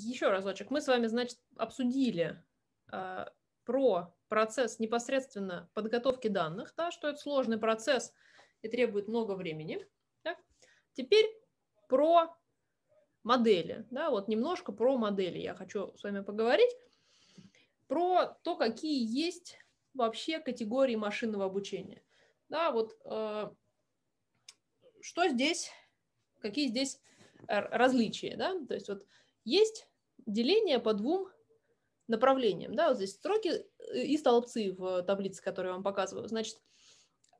еще разочек. Мы с вами, значит, обсудили э, про процесс непосредственно подготовки данных, да, что это сложный процесс и требует много времени. Да. Теперь про модели. Да, вот немножко про модели я хочу с вами поговорить. Про то, какие есть вообще категории машинного обучения. Да, вот э, что здесь, какие здесь различия, да, то есть вот есть деление по двум направлениям. Да? Вот здесь строки э, и столбцы в таблице, которые я вам показываю. Значит,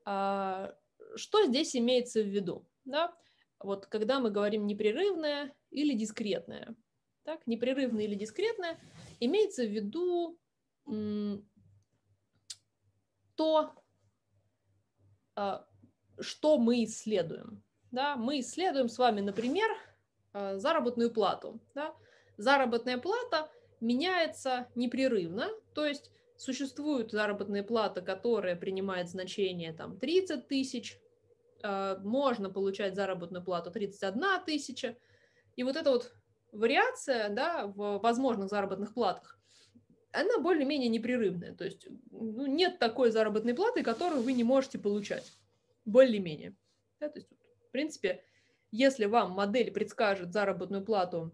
а, что здесь имеется в виду? Да? Вот когда мы говорим непрерывное или дискретное. Так, непрерывное или дискретное имеется в виду то, а, что мы исследуем. Да? Мы исследуем с вами, например, Э, заработную плату. Да? Заработная плата меняется непрерывно, то есть существуют заработные платы, которые принимают значение там, 30 тысяч, э, можно получать заработную плату 31 тысяча. И вот эта вот вариация да, в возможных заработных платах, она более-менее непрерывная. То есть ну, нет такой заработной платы, которую вы не можете получать. Более-менее. Да, то есть, в принципе, если вам модель предскажет заработную плату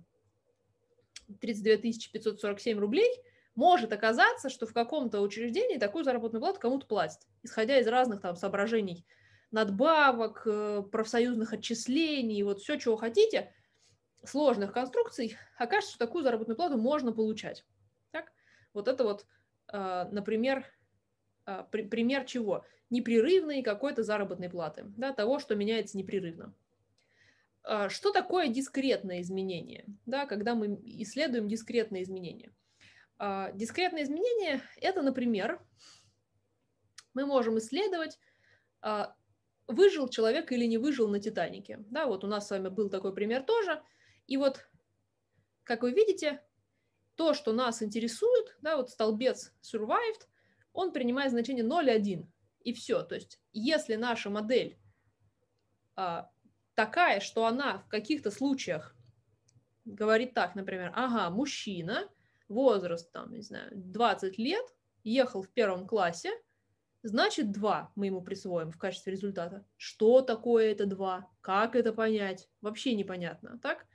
32 547 рублей, может оказаться, что в каком-то учреждении такую заработную плату кому-то платят, исходя из разных там соображений, надбавок, э, профсоюзных отчислений, вот все, чего хотите, сложных конструкций, окажется, что такую заработную плату можно получать. Так? Вот это вот, э, например, э, пример чего? Непрерывной какой-то заработной платы, да, того, что меняется непрерывно. А, что такое дискретное изменение, да, когда мы исследуем дискретные изменения? А, дискретные изменения – это, например, мы можем исследовать, а, выжил человек или не выжил на «Титанике». Да, вот у нас с вами был такой пример тоже. И вот, как вы видите, то, что нас интересует, да, вот столбец survived, он принимает значение 0,1. И все. То есть, если наша модель такая, что она в каких-то случаях говорит так, например, ага, мужчина, возраст там, не знаю, 20 лет, ехал в первом классе, значит, два мы ему присвоим в качестве результата. Что такое это два? Как это понять? Вообще непонятно, так?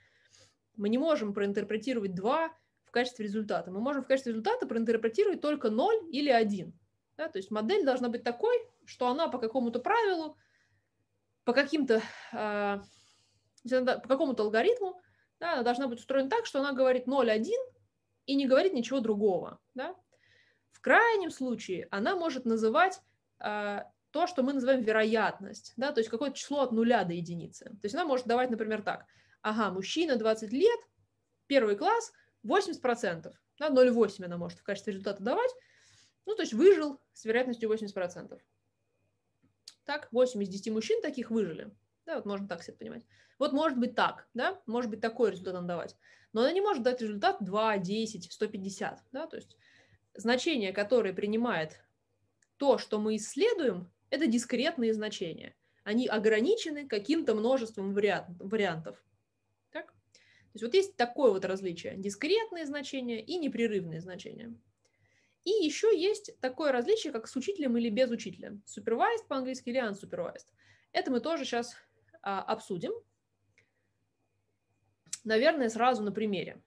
Мы не можем проинтерпретировать два в качестве результата. Мы можем в качестве результата проинтерпретировать только ноль или один. Да? То есть модель должна быть такой, что она по какому-то правилу по каким-то, а, по какому-то алгоритму, да, она должна быть устроена так, что она говорит 0,1 и не говорит ничего другого, да. В крайнем случае она может называть а, то, что мы называем вероятность, да, то есть какое-то число от нуля до единицы. То есть она может давать, например, так. Ага, мужчина 20 лет, первый класс, 80%. Да, 0,8 она может в качестве результата давать. Ну, то есть выжил с вероятностью 80%. Так, 8 из 10 мужчин таких выжили. Да, вот можно так себе понимать. Вот может быть так, да, может быть такой результат он давать. Но она не может дать результат 2, 10, 150, да, то есть значение, которое принимает то, что мы исследуем, это дискретные значения. Они ограничены каким-то множеством вариантов. Так? То есть вот есть такое вот различие. Дискретные значения и непрерывные значения. И еще есть такое различие, как с учителем или без учителя. Supervised по-английски или unsupervised. Это мы тоже сейчас а, обсудим. Наверное, сразу на примере.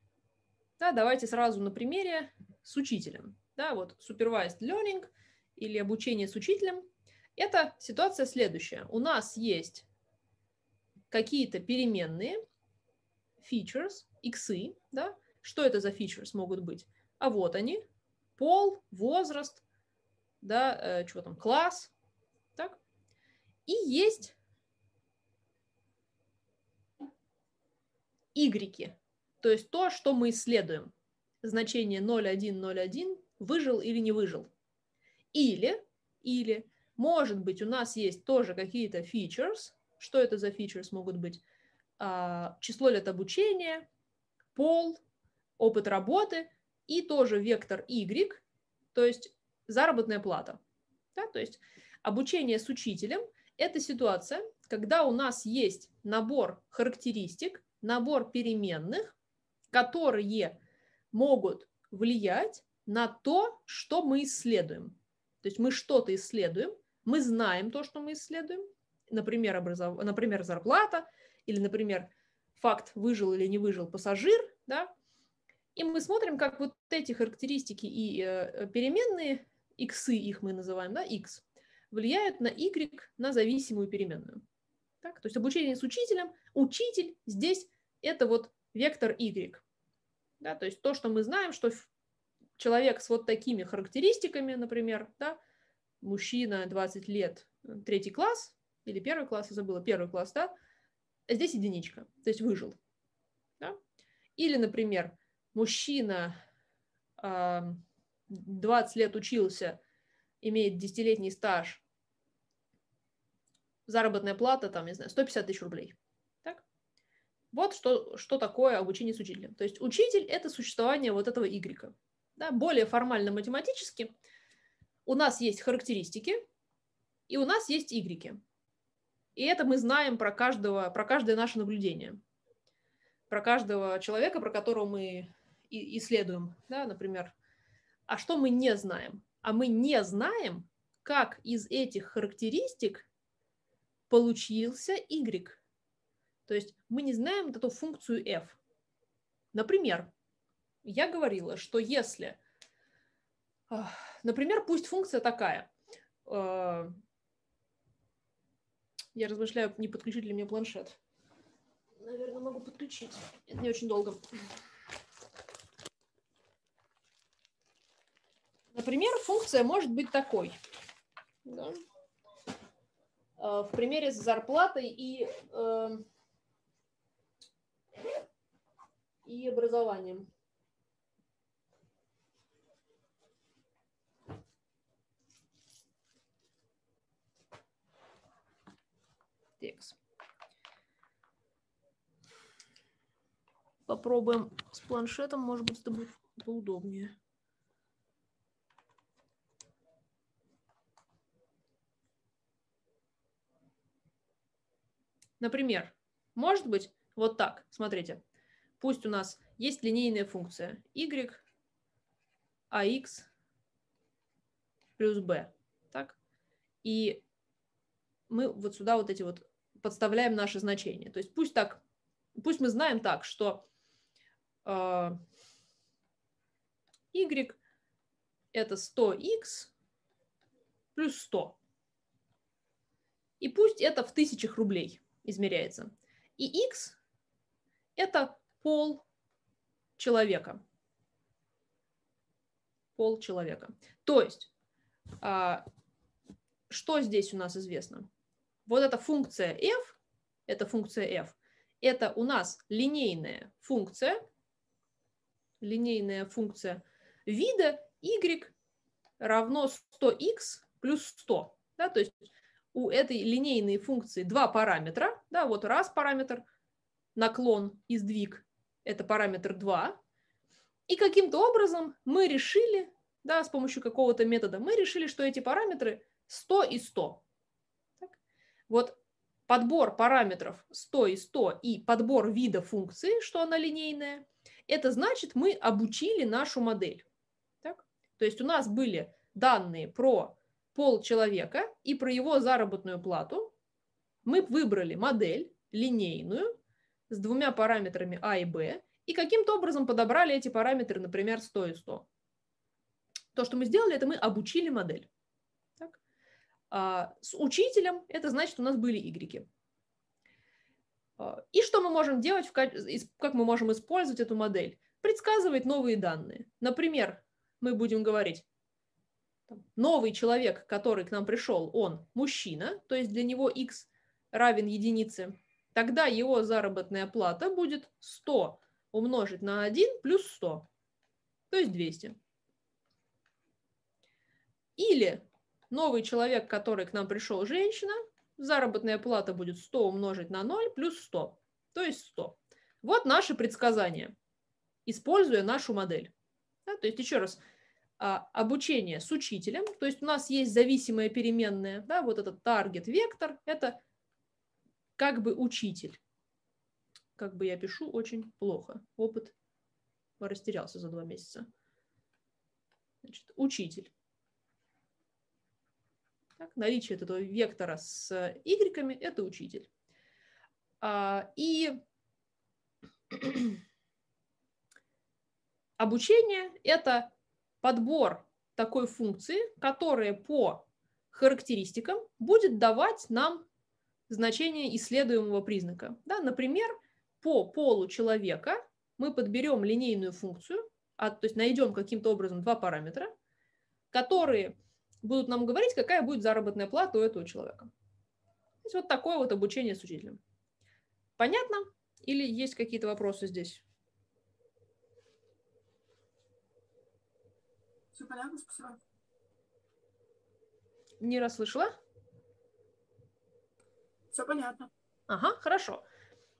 Да, давайте сразу на примере с учителем. Да, вот supervised learning или обучение с учителем. Это ситуация следующая. У нас есть какие-то переменные, features, иксы, да, что это за features могут быть? А вот они, пол, возраст, да, э, чего там, класс, так. И есть y, то есть то, что мы исследуем. Значение 0101 выжил или не выжил. Или, или, может быть, у нас есть тоже какие-то features. Что это за features могут быть? А, число лет обучения, пол, опыт работы – и тоже вектор Y, то есть заработная плата. Да? То есть обучение с учителем – это ситуация, когда у нас есть набор характеристик, набор переменных, которые могут влиять на то, что мы исследуем. То есть мы что-то исследуем, мы знаем то, что мы исследуем, например, образов... например зарплата или, например, факт выжил или не выжил пассажир, да, и мы смотрим, как вот эти характеристики и э, переменные, иксы их мы называем, да, x, влияют на y, на зависимую переменную. Так? То есть обучение с учителем, учитель здесь это вот вектор y. Да? То есть то, что мы знаем, что человек с вот такими характеристиками, например, да, мужчина 20 лет, э, третий класс или первый класс, я забыла, первый класс, да, здесь единичка, то есть выжил. Да? Или, например, мужчина 20 а, лет учился, имеет десятилетний стаж, заработная плата, там, не знаю, 150 тысяч рублей. Так? Вот что, что такое обучение с учителем. То есть учитель – это существование вот этого Y. Да? Более формально математически у нас есть характеристики, и у нас есть Y. И это мы знаем про, каждого, про каждое наше наблюдение, про каждого человека, про которого мы и исследуем, да, например, а что мы не знаем? А мы не знаем, как из этих характеристик получился Y. То есть мы не знаем эту функцию f. Например, я говорила, что если, например, пусть функция такая, э, я размышляю, не подключить ли мне планшет. Наверное, могу подключить. Это не очень долго. Например, функция может быть такой. Да? Э, в примере с зарплатой и, э, и образованием. текст. Попробуем с планшетом, может быть, это будет поудобнее. Например, может быть вот так. Смотрите, пусть у нас есть линейная функция y ax плюс b. Так? И мы вот сюда вот эти вот подставляем наши значения. То есть пусть так, пусть мы знаем так, что э, y это 100x плюс 100. И пусть это в тысячах рублей – измеряется. И x – это пол человека. Пол человека. То есть, а, что здесь у нас известно? Вот эта функция f, это функция f, это у нас линейная функция, линейная функция вида y равно 100x плюс 100. Да? То есть у этой линейной функции два параметра, да, вот раз параметр, наклон и сдвиг – это параметр 2. И каким-то образом мы решили, да, с помощью какого-то метода, мы решили, что эти параметры 100 и 100. Так? Вот подбор параметров 100 и 100 и подбор вида функции, что она линейная, это значит, мы обучили нашу модель. Так? То есть у нас были данные про пол человека и про его заработную плату, мы выбрали модель линейную с двумя параметрами А и Б и каким-то образом подобрали эти параметры, например, 100 и 100. То, что мы сделали, это мы обучили модель. Так? А, с учителем это значит, у нас были Y. А, и что мы можем делать, как мы можем использовать эту модель? Предсказывать новые данные. Например, мы будем говорить, новый человек, который к нам пришел, он мужчина, то есть для него X равен единице, тогда его заработная плата будет 100 умножить на 1 плюс 100, то есть 200. Или новый человек, который к нам пришел, женщина, заработная плата будет 100 умножить на 0 плюс 100, то есть 100. Вот наши предсказания, используя нашу модель. Да, то есть, еще раз, а, обучение с учителем, то есть у нас есть зависимая переменная, да, вот этот таргет-вектор, это как бы учитель. Как бы я пишу очень плохо. Опыт растерялся за два месяца. Значит, учитель. Так, наличие этого вектора с y э, – это учитель. А, и обучение – это подбор такой функции, которая по характеристикам будет давать нам значение исследуемого признака. Да, например, по полу человека мы подберем линейную функцию, а, то есть найдем каким-то образом два параметра, которые будут нам говорить, какая будет заработная плата у этого человека. То есть вот такое вот обучение с учителем. Понятно? Или есть какие-то вопросы здесь? Все понятно, спасибо. Не расслышала? все понятно. Ага, хорошо.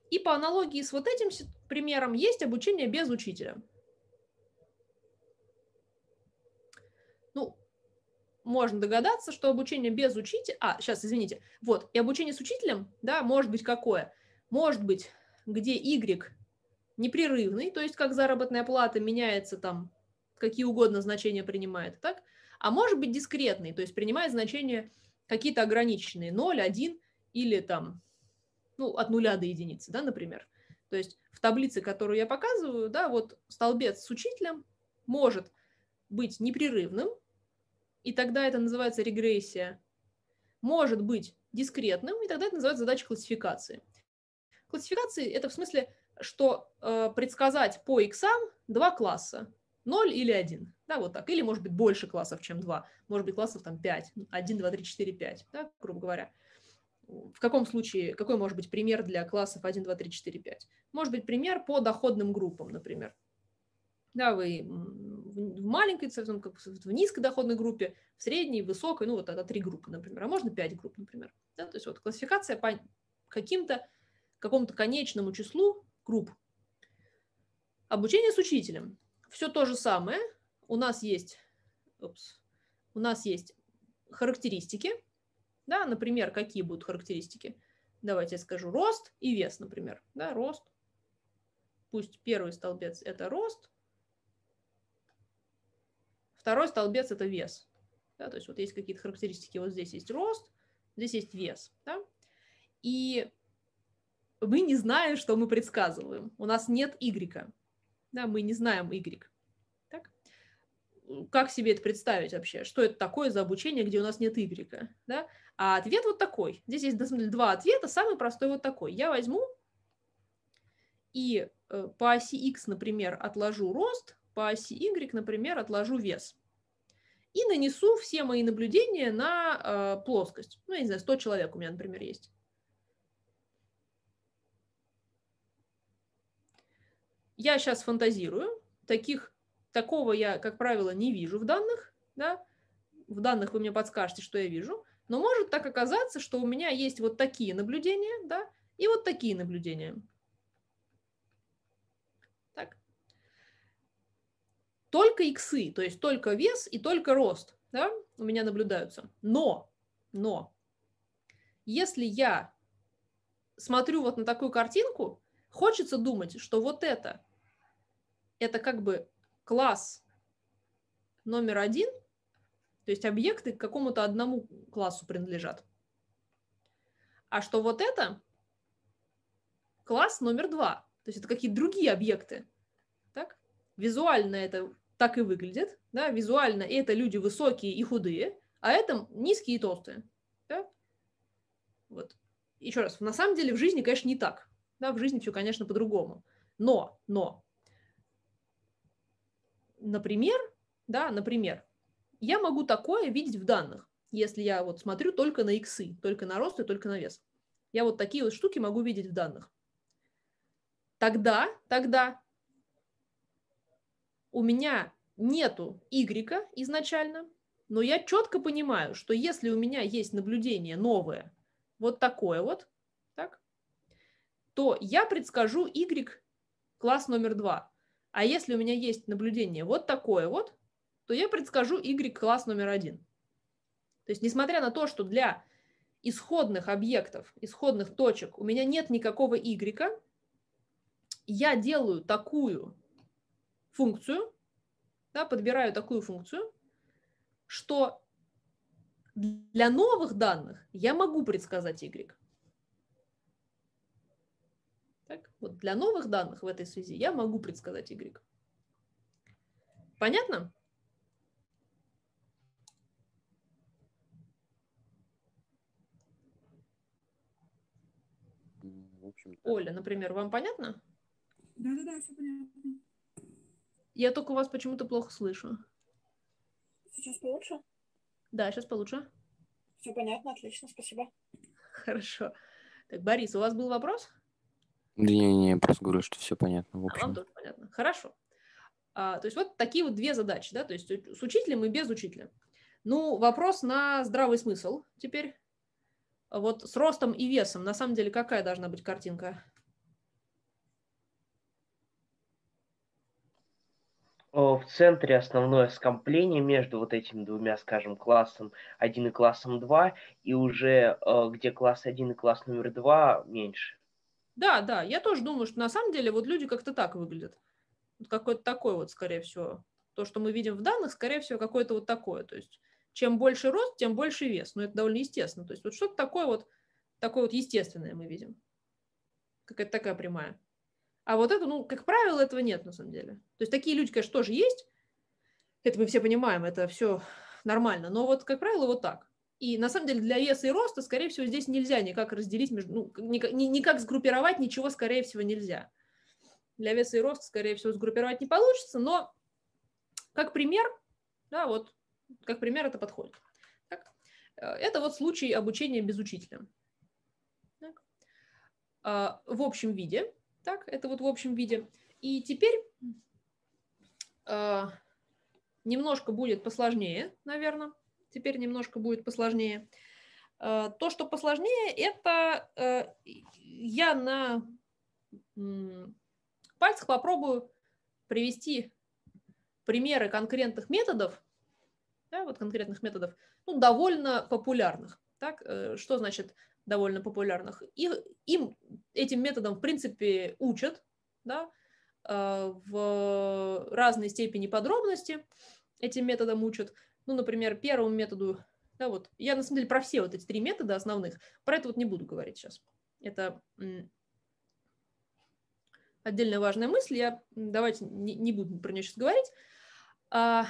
И по аналогии с вот этим примером есть обучение без учителя. Ну, можно догадаться, что обучение без учителя... А, сейчас, извините. Вот, и обучение с учителем, да, может быть какое? Может быть, где Y непрерывный, то есть как заработная плата меняется там, какие угодно значения принимает, так? А может быть дискретный, то есть принимает значения какие-то ограниченные, 0, 1, или там, ну, от нуля до единицы, да, например. То есть в таблице, которую я показываю, да, вот столбец с учителем может быть непрерывным, и тогда это называется регрессия, может быть дискретным, и тогда это называется задача классификации. Классификации – это в смысле, что э, предсказать по иксам два класса, 0 или 1, да, вот так, или может быть больше классов, чем 2, может быть классов там 5, 1, 2, 3, 4, 5, да, грубо говоря – в каком случае, какой может быть пример для классов 1, 2, 3, 4, 5? Может быть пример по доходным группам, например. Да, вы в маленькой, в низкой доходной группе, в средней, высокой, ну вот это три группы, например, а можно пять групп, например. Да, то есть вот классификация по каким-то, какому-то конечному числу групп. Обучение с учителем. Все то же самое. У нас есть, опс, у нас есть характеристики, да, например, какие будут характеристики? Давайте я скажу рост и вес, например. Да, рост. Пусть первый столбец – это рост, второй столбец – это вес. Да, то есть вот есть какие-то характеристики. Вот здесь есть рост, здесь есть вес. Да? И мы не знаем, что мы предсказываем. У нас нет Y. Да, мы не знаем Y как себе это представить вообще? Что это такое за обучение, где у нас нет Y? Да? А ответ вот такой. Здесь есть, на самом деле, два ответа. Самый простой вот такой. Я возьму и э, по оси X, например, отложу рост, по оси Y, например, отложу вес. И нанесу все мои наблюдения на э, плоскость. Ну, я не знаю, 100 человек у меня, например, есть. Я сейчас фантазирую. Таких такого я, как правило, не вижу в данных, да, в данных вы мне подскажете, что я вижу, но может так оказаться, что у меня есть вот такие наблюдения, да, и вот такие наблюдения. Так. Только иксы, то есть только вес и только рост, да, у меня наблюдаются. Но, но, если я смотрю вот на такую картинку, хочется думать, что вот это, это как бы класс номер один, то есть объекты к какому-то одному классу принадлежат. А что вот это класс номер два, то есть это какие-то другие объекты. Так? Визуально это так и выглядит. Да? Визуально это люди высокие и худые, а это низкие и толстые. Да? Вот. Еще раз, на самом деле в жизни, конечно, не так. Да, в жизни все, конечно, по-другому. Но, но например, да, например, я могу такое видеть в данных, если я вот смотрю только на иксы, только на рост и только на вес. Я вот такие вот штуки могу видеть в данных. Тогда, тогда у меня нету y изначально, но я четко понимаю, что если у меня есть наблюдение новое, вот такое вот, так, то я предскажу y класс номер два. А если у меня есть наблюдение вот такое вот, то я предскажу Y-класс номер один. То есть, несмотря на то, что для исходных объектов, исходных точек у меня нет никакого Y, я делаю такую функцию, да, подбираю такую функцию, что для новых данных я могу предсказать Y. Вот для новых данных в этой связи я могу предсказать Y. Понятно? В общем Оля, например, вам понятно? Да-да-да, все понятно. Я только вас почему-то плохо слышу. Сейчас получше? Да, сейчас получше. Все понятно, отлично, спасибо. Хорошо. Так, Борис, у вас был вопрос? Да не, не, просто говорю, что все понятно. В общем. А вам тоже понятно. Хорошо. А, то есть вот такие вот две задачи, да, то есть с учителем и без учителя. Ну, вопрос на здравый смысл теперь. Вот с ростом и весом, на самом деле, какая должна быть картинка? Э, в центре основное скопление между вот этими двумя, скажем, классом 1 и классом 2, и уже э, где класс 1 и класс номер 2 меньше. Да, да, я тоже думаю, что на самом деле вот люди как-то так выглядят. какой то такой вот, скорее всего. То, что мы видим в данных, скорее всего, какое-то вот такое. То есть чем больше рост, тем больше вес. Но это довольно естественно. То есть вот что-то такое вот, такое вот естественное мы видим. Какая-то такая прямая. А вот это, ну, как правило, этого нет на самом деле. То есть такие люди, конечно, тоже есть. Это мы все понимаем, это все нормально. Но вот, как правило, вот так. И на самом деле для веса и роста, скорее всего, здесь нельзя никак разделить, между, ну, никак, никак сгруппировать ничего, скорее всего, нельзя. Для веса и роста, скорее всего, сгруппировать не получится, но как пример, да, вот, как пример это подходит. Так. Э, это вот случай обучения без учителя. Так. А, в общем виде. Так, это вот в общем виде. И теперь а, немножко будет посложнее, наверное теперь немножко будет посложнее. Э, то, что посложнее, это э, я на пальцах попробую привести примеры конкретных методов, да, вот конкретных методов, ну, довольно популярных. Так, э, что значит довольно популярных? И им, этим методом, в принципе, учат, да, в разной степени подробности этим методом учат ну, например, первому методу, да, вот, я на самом деле про все вот эти три метода основных, про это вот не буду говорить сейчас. Это отдельная важная мысль, я давайте не, не буду про нее сейчас говорить. А,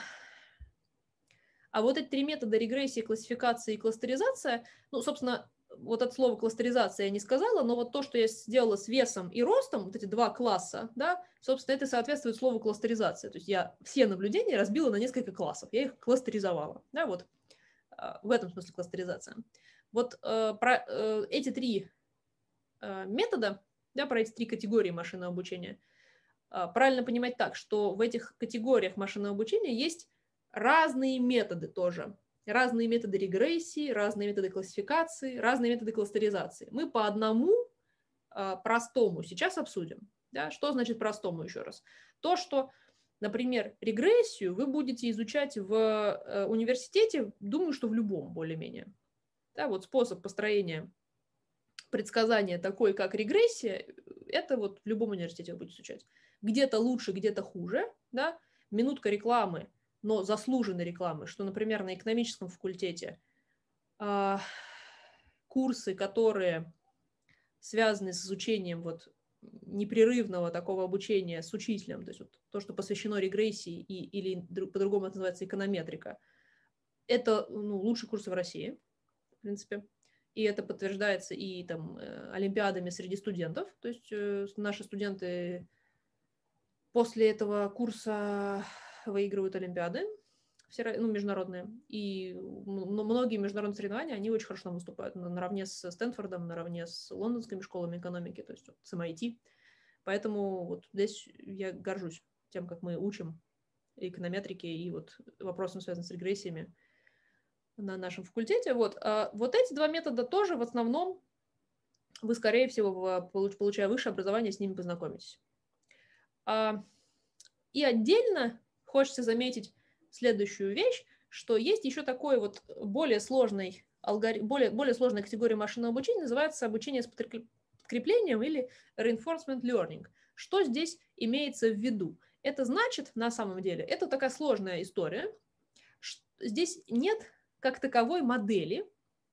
а вот эти три метода регрессии, классификации и кластеризация, ну, собственно, вот от слова кластеризация я не сказала, но вот то, что я сделала с весом и ростом, вот эти два класса, да, собственно, это соответствует слову кластеризация. То есть я все наблюдения разбила на несколько классов, я их кластеризовала, да, вот а, в этом смысле кластеризация. Вот э, про э, эти три э, метода, да, про эти три категории машинного обучения, э, правильно понимать так, что в этих категориях машинного обучения есть разные методы тоже разные методы регрессии, разные методы классификации, разные методы кластеризации. Мы по одному а, простому сейчас обсудим. Да? Что значит простому еще раз? То, что, например, регрессию вы будете изучать в э, университете, думаю, что в любом более-менее. Да, вот способ построения предсказания такой, как регрессия, это вот в любом университете вы будете изучать. Где-то лучше, где-то хуже, да, минутка рекламы но заслуженной рекламы, что, например, на экономическом факультете э, курсы, которые связаны с изучением вот непрерывного такого обучения с учителем, то есть вот то, что посвящено регрессии и, или по-другому это называется эконометрика, это ну, лучшие курсы в России, в принципе. И это подтверждается и там э, олимпиадами среди студентов. То есть э, наши студенты после этого курса выигрывают Олимпиады, все, ну, международные, и многие международные соревнования, они очень хорошо выступают, наравне с Стэнфордом, наравне с лондонскими школами экономики, то есть вот, с MIT. Эм Поэтому вот здесь я горжусь тем, как мы учим эконометрики и вот вопросам, связанным с регрессиями на нашем факультете. Вот, а вот эти два метода тоже в основном вы, скорее всего, получая высшее образование, с ними познакомитесь. А, и отдельно хочется заметить следующую вещь, что есть еще такой вот более сложный алгоритм, более, более сложная категория машинного обучения, называется обучение с подкреплением или reinforcement learning. Что здесь имеется в виду? Это значит, на самом деле, это такая сложная история. Здесь нет как таковой модели,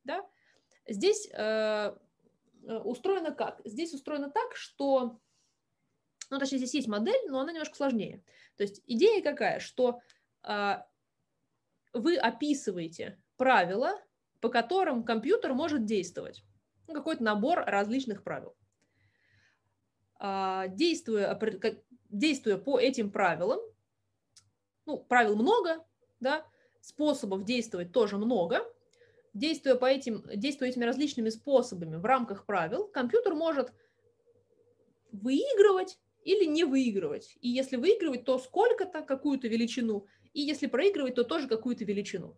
да? Здесь э, э устроено как? Здесь устроено так, что ну, точнее, здесь есть модель, но она немножко сложнее. То есть идея какая, что а, вы описываете правила, по которым компьютер может действовать. Ну, какой-то набор различных правил. А, действуя, действуя по этим правилам, ну, правил много, да, способов действовать тоже много. Действуя, по этим, действуя этими различными способами в рамках правил, компьютер может выигрывать или не выигрывать. И если выигрывать, то сколько-то, какую-то величину, и если проигрывать, то тоже какую-то величину.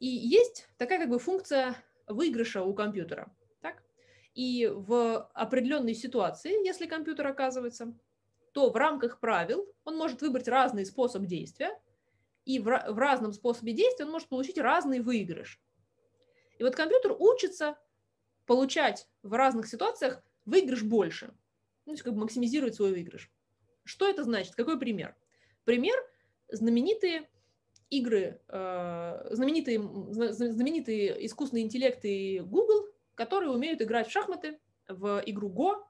И есть такая как бы функция выигрыша у компьютера. Так? И в определенной ситуации, если компьютер оказывается, то в рамках правил он может выбрать разный способ действия, и в, в разном способе действия он может получить разный выигрыш. И вот компьютер учится получать в разных ситуациях выигрыш больше – ну, как бы максимизирует свой выигрыш. Что это значит? Какой пример? Пример – знаменитые игры, э, знаменитые, знаменитые искусственные интеллекты Google, которые умеют играть в шахматы, в игру Go,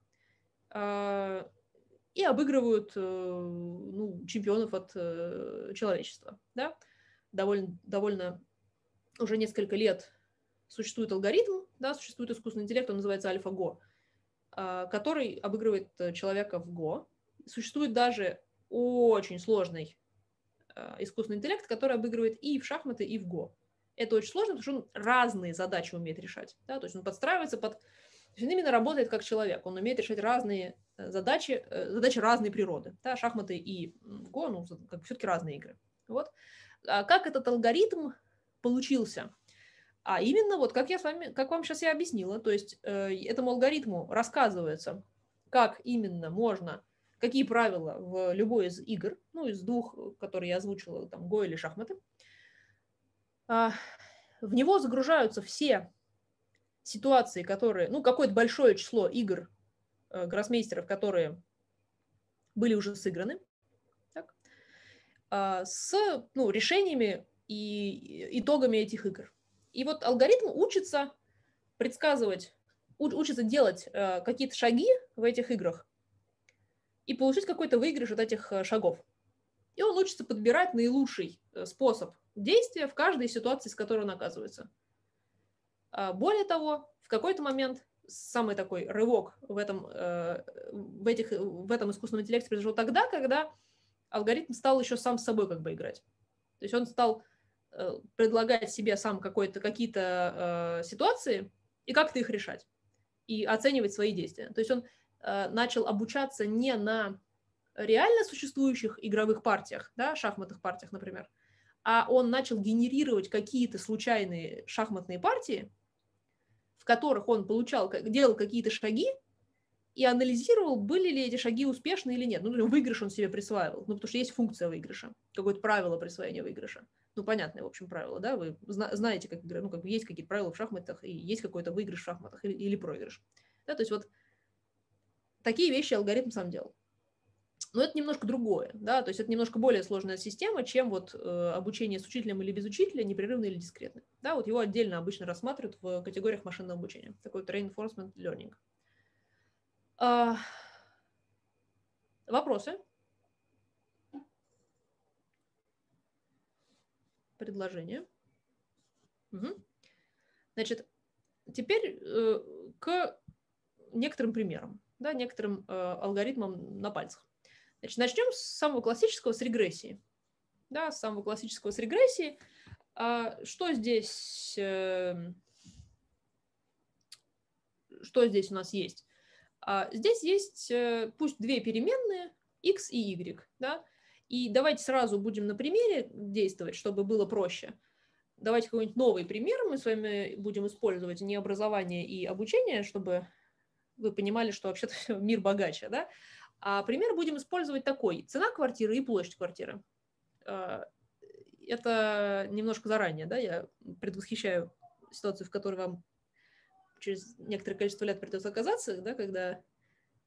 э, и обыгрывают э, ну, чемпионов от человечества. Да? Довольно, довольно уже несколько лет существует алгоритм, да, существует искусственный интеллект, он называется AlphaGo. А, который обыгрывает э, человека в го Существует даже очень сложный а, искусственный интеллект, который обыгрывает и в шахматы, и в го Это очень сложно, потому что он разные задачи умеет решать. Да? То есть он подстраивается под... То есть он именно работает как человек. Он умеет решать разные э, задачи, э, задачи разной природы. Да? Шахматы и го ну, как все-таки разные игры. Вот. А как этот алгоритм получился? А именно вот как я с вами, как вам сейчас я объяснила, то есть э, этому алгоритму рассказывается, как именно можно, какие правила в любой из игр, ну из двух, которые я озвучила, там го или шахматы, э, в него загружаются все ситуации, которые, ну какое-то большое число игр э, гроссмейстеров, которые были уже сыграны, так, э, с ну, решениями и итогами этих игр. И вот алгоритм учится предсказывать, учится делать э, какие-то шаги в этих играх и получить какой-то выигрыш от этих э, шагов. И он учится подбирать наилучший э, способ действия в каждой ситуации, с которой он оказывается. А, более того, в какой-то момент самый такой рывок в этом, в этих, в этом искусственном интеллекте произошел тогда, когда алгоритм стал еще сам с собой как бы играть. То есть он стал Э, предлагать себе сам какие-то э, ситуации и как-то их решать, и оценивать свои действия. То есть он э, начал обучаться не на реально существующих игровых партиях, да, шахматных партиях, например, а он начал генерировать какие-то случайные шахматные партии, в которых он получал, делал какие-то шаги и анализировал, были ли эти шаги успешны или нет. Ну, выигрыш он себе присваивал, ну, потому что есть функция выигрыша, какое-то правило присвоения выигрыша ну, понятное, в общем, правило, да, вы зна- знаете, как, ну, как бы есть какие-то правила в шахматах, и есть какой-то выигрыш в шахматах или, или проигрыш. Да, то есть вот такие вещи алгоритм сам делал. Но это немножко другое, да, то есть это немножко более сложная система, чем вот э, обучение с учителем или без учителя, непрерывное или дискретное. Да, вот его отдельно обычно рассматривают в категориях машинного обучения, такой вот reinforcement learning. А... Вопросы? предложение. Угу. Значит, теперь э, к некоторым примерам, да, некоторым э, алгоритмам на пальцах. Значит, начнем с самого классического, с регрессии. Да, с самого классического, с регрессии. А что здесь, э, что здесь у нас есть? А здесь есть э, пусть две переменные, x и y, да, и давайте сразу будем на примере действовать, чтобы было проще. Давайте какой-нибудь новый пример мы с вами будем использовать, не образование и обучение, чтобы вы понимали, что вообще-то мир богаче, да? А пример будем использовать такой. Цена квартиры и площадь квартиры. А, это немножко заранее, да, я предвосхищаю ситуацию, в которой вам через некоторое количество лет придется оказаться, да, когда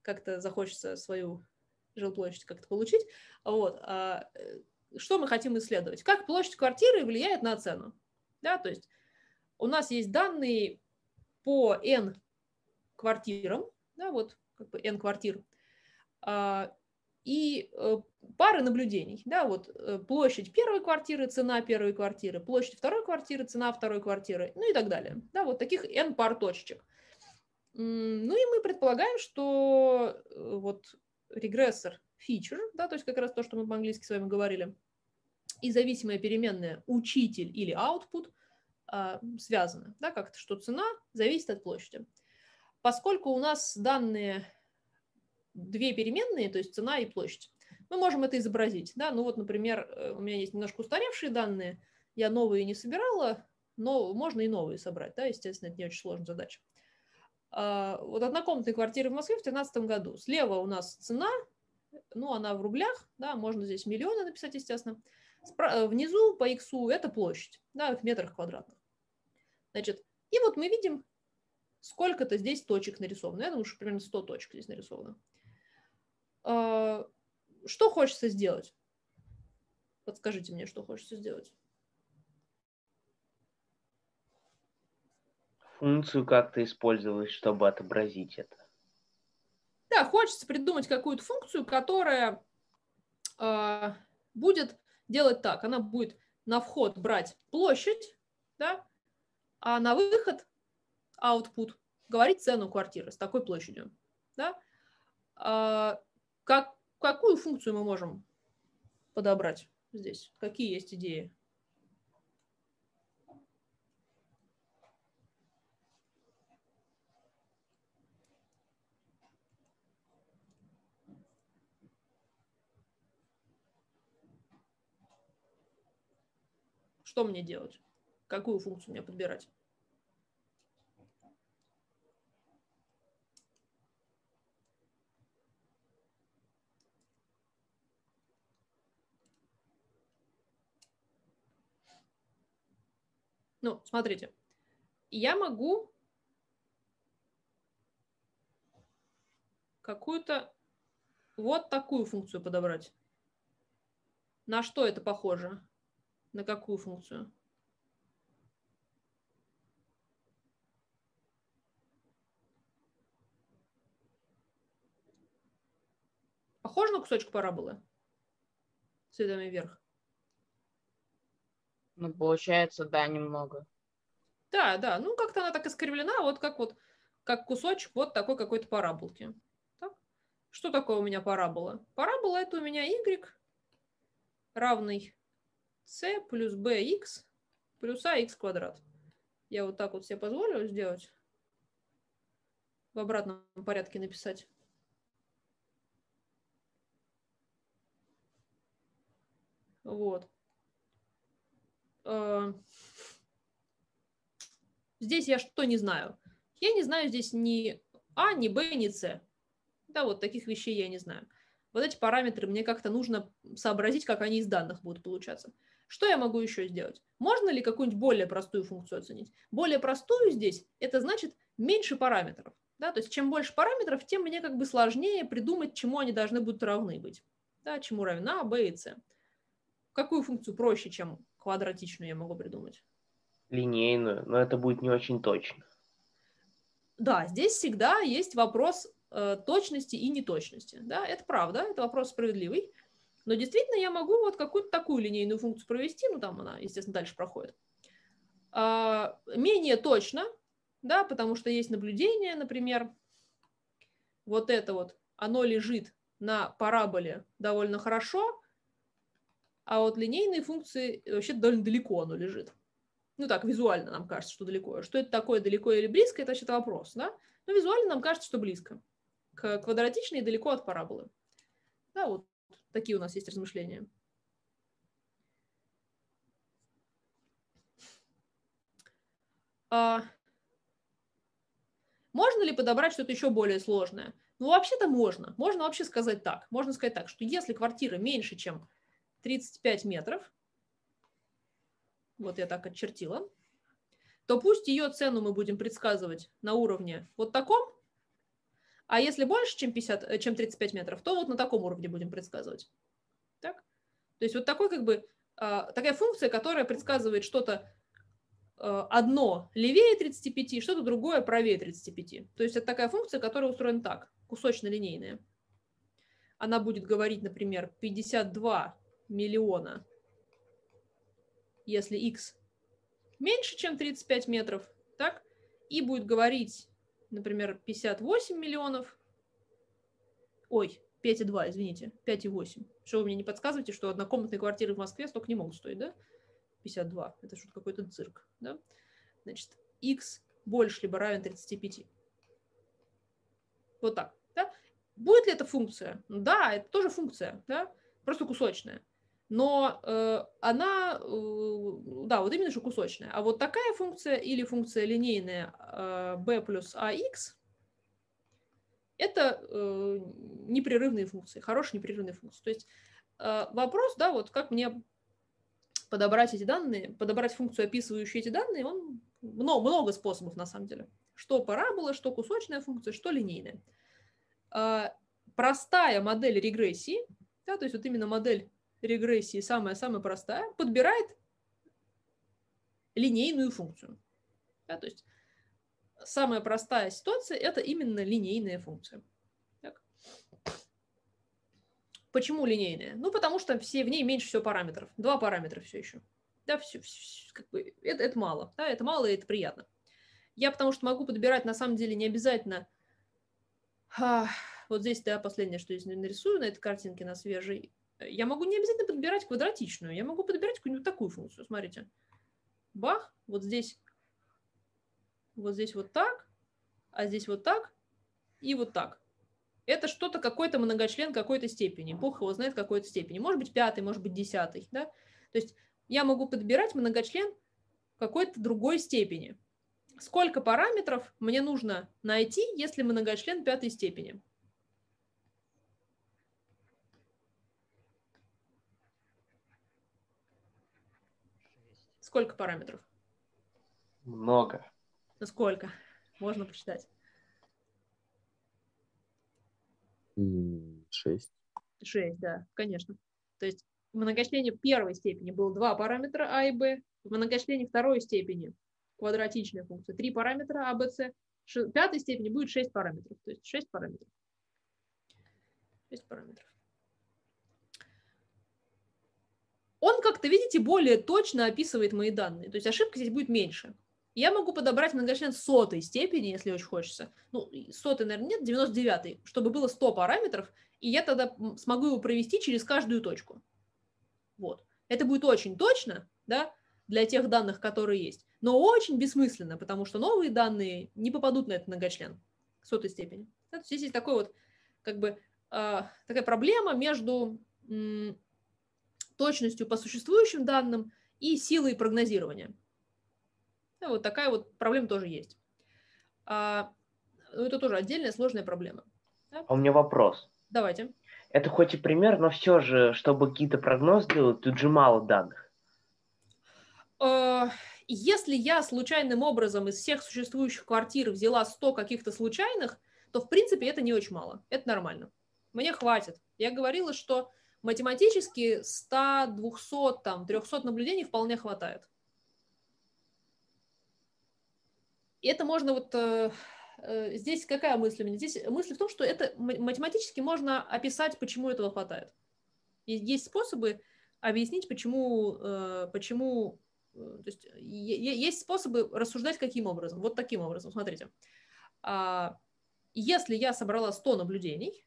как-то захочется свою жилплощадь как-то получить. Вот. А э, что мы хотим исследовать? Как площадь квартиры влияет на цену? Да, то есть у нас есть данные по N квартирам, да, вот как бы N квартир, а, и э, пары наблюдений, да, вот э, площадь первой квартиры, цена первой квартиры, площадь второй квартиры, цена второй квартиры, ну и так далее, да, вот таких N пар точечек. Ну и мы предполагаем, что вот регрессор фичер, да, то есть как раз то, что мы по-английски с вами говорили, и зависимая переменная учитель или output а, связаны, да, как-то, что цена зависит от площади. Поскольку у нас данные две переменные, то есть цена и площадь, мы можем это изобразить, да, ну вот, например, э, у меня есть немножко устаревшие данные, я новые не собирала, но можно и новые собрать, да, естественно, это не очень сложная задача. А, вот однокомнатные квартиры в Москве в 2013 году. Слева у нас цена, ну, она в рублях, да, можно здесь миллионы написать, естественно. Спра- э, внизу по иксу это площадь, да, в метрах квадратных. Значит, и вот мы видим, сколько-то здесь точек нарисовано. Я думаю, что примерно 100 точек здесь нарисовано. А, что хочется сделать? Подскажите мне, что хочется сделать. функцию как-то использовать, чтобы отобразить это. Да, хочется придумать какую-то функцию, которая э, будет делать так. Она будет на вход брать площадь, да, а на выход output говорить цену квартиры с такой площадью. Да? А, как, какую функцию мы можем подобрать здесь? Какие есть идеи? Что мне делать? Какую функцию мне подбирать? Ну, смотрите, я могу какую-то вот такую функцию подобрать. На что это похоже? На какую функцию? Похоже на кусочек параболы? Цветами вверх. Ну, получается, да, немного. Да, да, ну как-то она так искривлена, вот как вот, как кусочек вот такой какой-то параболки. Так? Что такое у меня парабола? Парабола это у меня y равный c плюс bx плюс ax а квадрат. Я вот так вот себе позволю сделать. В обратном порядке написать. Вот. Э, здесь я что не знаю? Я не знаю здесь ни А, ни Б, ни С. Да, вот таких вещей я не знаю. Вот эти параметры мне как-то нужно сообразить, как они из данных будут получаться. Что я могу еще сделать? Можно ли какую-нибудь более простую функцию оценить? Более простую здесь – это значит меньше параметров. Да? То есть чем больше параметров, тем мне как бы сложнее придумать, чему они должны будут равны быть. Да? Чему равна А, Б и С. Какую функцию проще, чем квадратичную я могу придумать? Линейную, но это будет не очень точно. Да, здесь всегда есть вопрос э, точности и неточности. Да? Это правда, это вопрос справедливый. Но действительно я могу вот какую-то такую линейную функцию провести, ну там она, естественно, дальше проходит. А, менее точно, да, потому что есть наблюдение, например, вот это вот, оно лежит на параболе довольно хорошо, а вот линейные функции э, вообще довольно далеко оно лежит. Ну так, визуально нам кажется, что далеко. Что это такое, далеко или близко, это вообще-то вопрос, да? Но визуально нам кажется, что близко. К квадратичной и далеко от параболы. Да, вот Такие у нас есть размышления. А... Можно ли подобрать что-то еще более сложное? Ну, вообще-то можно. Можно вообще сказать так. Можно сказать так, что если квартира меньше, чем 35 метров, вот я так отчертила, то пусть ее цену мы будем предсказывать на уровне вот таком, а если больше, чем, 50, э, чем 35 метров, то вот на таком уровне будем предсказывать. Так? То есть вот такой как бы, а, такая функция, которая предсказывает что-то э, одно левее 35, что-то другое правее 35. То есть это такая функция, которая устроена так, кусочно-линейная. Она будет говорить, например, 52 миллиона, если x меньше, чем 35 метров, так, и будет говорить например, 58 миллионов. Ой, 5,2, извините, 5,8. Что вы мне не подсказываете, что однокомнатные квартиры в Москве столько не могут стоить, да? 52. Это что-то какой-то цирк, да? Значит, x больше либо равен 35. Вот так, да? Будет ли это функция? Да, это тоже функция, да? Просто кусочная но э, она, э, да, вот именно что кусочная. А вот такая функция или функция линейная э, b плюс ax – это э, непрерывные функции, хорошие непрерывные функции. То есть э, вопрос, да, вот как мне подобрать эти данные, подобрать функцию, описывающую эти данные, он много, много способов на самом деле. Что парабола, что кусочная функция, что линейная. Э, простая модель регрессии, да, то есть вот именно модель регрессии, самая-самая простая, подбирает линейную функцию. Да, то есть самая простая ситуация – это именно линейная функция. Так. Почему линейная? Ну, потому что все, в ней меньше всего параметров. Два параметра все еще. Да, все, все как бы, это, это мало. Да, это мало, и это приятно. Я потому что могу подбирать, на самом деле, не обязательно... А, вот здесь, да, последнее, что я нарисую на этой картинке, на свежей, я могу не обязательно подбирать квадратичную, я могу подбирать какую-нибудь такую функцию. Смотрите, бах, вот здесь, вот здесь вот так, а здесь вот так и вот так. Это что-то, какой-то многочлен какой-то степени. Бог его знает какой-то степени. Может быть, пятый, может быть, десятый. Да? То есть я могу подбирать многочлен какой-то другой степени. Сколько параметров мне нужно найти, если многочлен пятой степени? Сколько параметров? Много. Ну сколько? Можно посчитать. Шесть. Шесть, да, конечно. То есть в многочислении первой степени было два параметра А и Б, в многочислении второй степени квадратичная функция, три параметра А, Б, С, в пятой степени будет шесть параметров, то есть шесть параметров. Шесть параметров. он как-то, видите, более точно описывает мои данные. То есть ошибка здесь будет меньше. Я могу подобрать многочлен сотой степени, если очень хочется. Ну, сотой, наверное, нет, 99 чтобы было 100 параметров, и я тогда смогу его провести через каждую точку. Вот. Это будет очень точно, да, для тех данных, которые есть, но очень бессмысленно, потому что новые данные не попадут на этот многочлен в сотой степени. Да, то есть здесь есть такой вот, как бы, э, такая проблема между точностью по существующим данным и силой прогнозирования. Да, ну, вот такая вот проблема тоже есть. А, ну, это тоже отдельная сложная проблема. Да? А у меня вопрос. Давайте. Это хоть и пример, но все же, чтобы какие-то прогнозы делать, тут же мало данных. А, если я случайным образом из всех существующих квартир взяла 100 каких-то случайных, то, в принципе, это не очень мало. Это нормально. Мне хватит. Я говорила, что математически 100, 200, там, 300 наблюдений вполне хватает. И это можно вот... Э, э, здесь какая мысль у меня? Здесь мысль в том, что это математически можно описать, почему этого хватает. И есть способы объяснить, почему, э, почему то есть, есть способы рассуждать каким образом. Вот таким образом. Смотрите. А, если я собрала 100 наблюдений,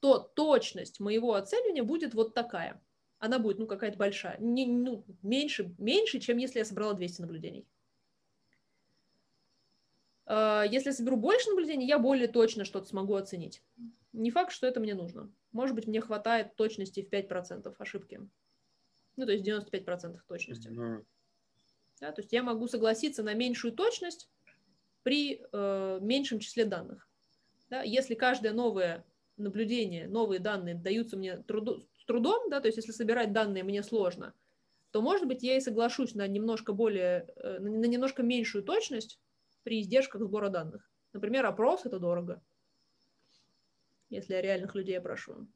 то точность моего оценивания будет вот такая. Она будет, ну, какая-то большая, не, ну, меньше, меньше, чем если я собрала 200 наблюдений. А, если я соберу больше наблюдений, я более точно что-то смогу оценить. Не факт, что это мне нужно. Может быть, мне хватает точности в 5% ошибки. Ну, то есть 95% точности. Mm-hmm. Да, то есть я могу согласиться на меньшую точность при э, меньшем числе данных. Да, если каждая новая наблюдения, новые данные даются мне труду, с трудом, да, то есть если собирать данные мне сложно, то, может быть, я и соглашусь на немножко более, э, на немножко меньшую точность при издержках сбора данных. Например, опрос — это дорого, если я реальных людей прошу.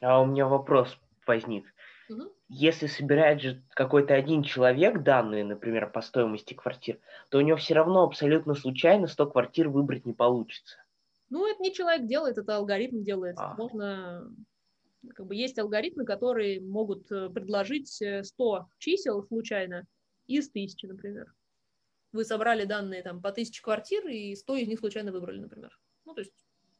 А у меня вопрос возник. Угу. Если собирает же какой-то один человек данные, например, по стоимости квартир, то у него все равно абсолютно случайно 100 квартир выбрать не получится. Ну, это не человек делает, это алгоритм делает. А. Можно как бы есть алгоритмы, которые могут э, предложить 100 э, чисел случайно из тысячи, например. Вы собрали данные там по тысяче квартир, и 100 из них случайно выбрали, например. Ну, то есть...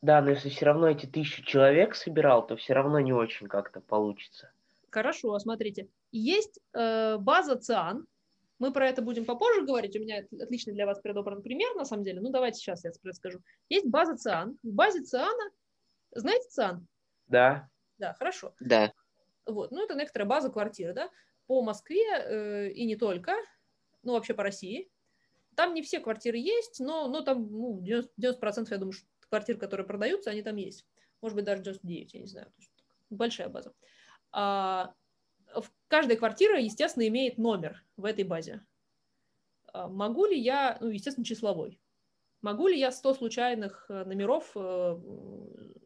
Да, но если все равно эти тысячи человек собирал, то все равно не очень как-то получится. Хорошо, а смотрите. Есть э, база ЦИАН, мы про это будем попозже говорить. У меня отличный для вас предобран пример, на самом деле. Ну, давайте сейчас я расскажу. Есть база циан. В базе циана... Знаете циан? Да. Да, хорошо. Да. Вот, ну, это некоторая база квартир, да, по Москве э, и не только, ну, вообще по России. Там не все квартиры есть, но, но там ну, 90%, 90% я думаю, что квартир, которые продаются, они там есть. Может быть, даже 99, я не знаю. Большая база. А, в каждая квартира, естественно, имеет номер в этой базе. А, могу ли я, ну, естественно, числовой, могу ли я 100 случайных э, номеров э,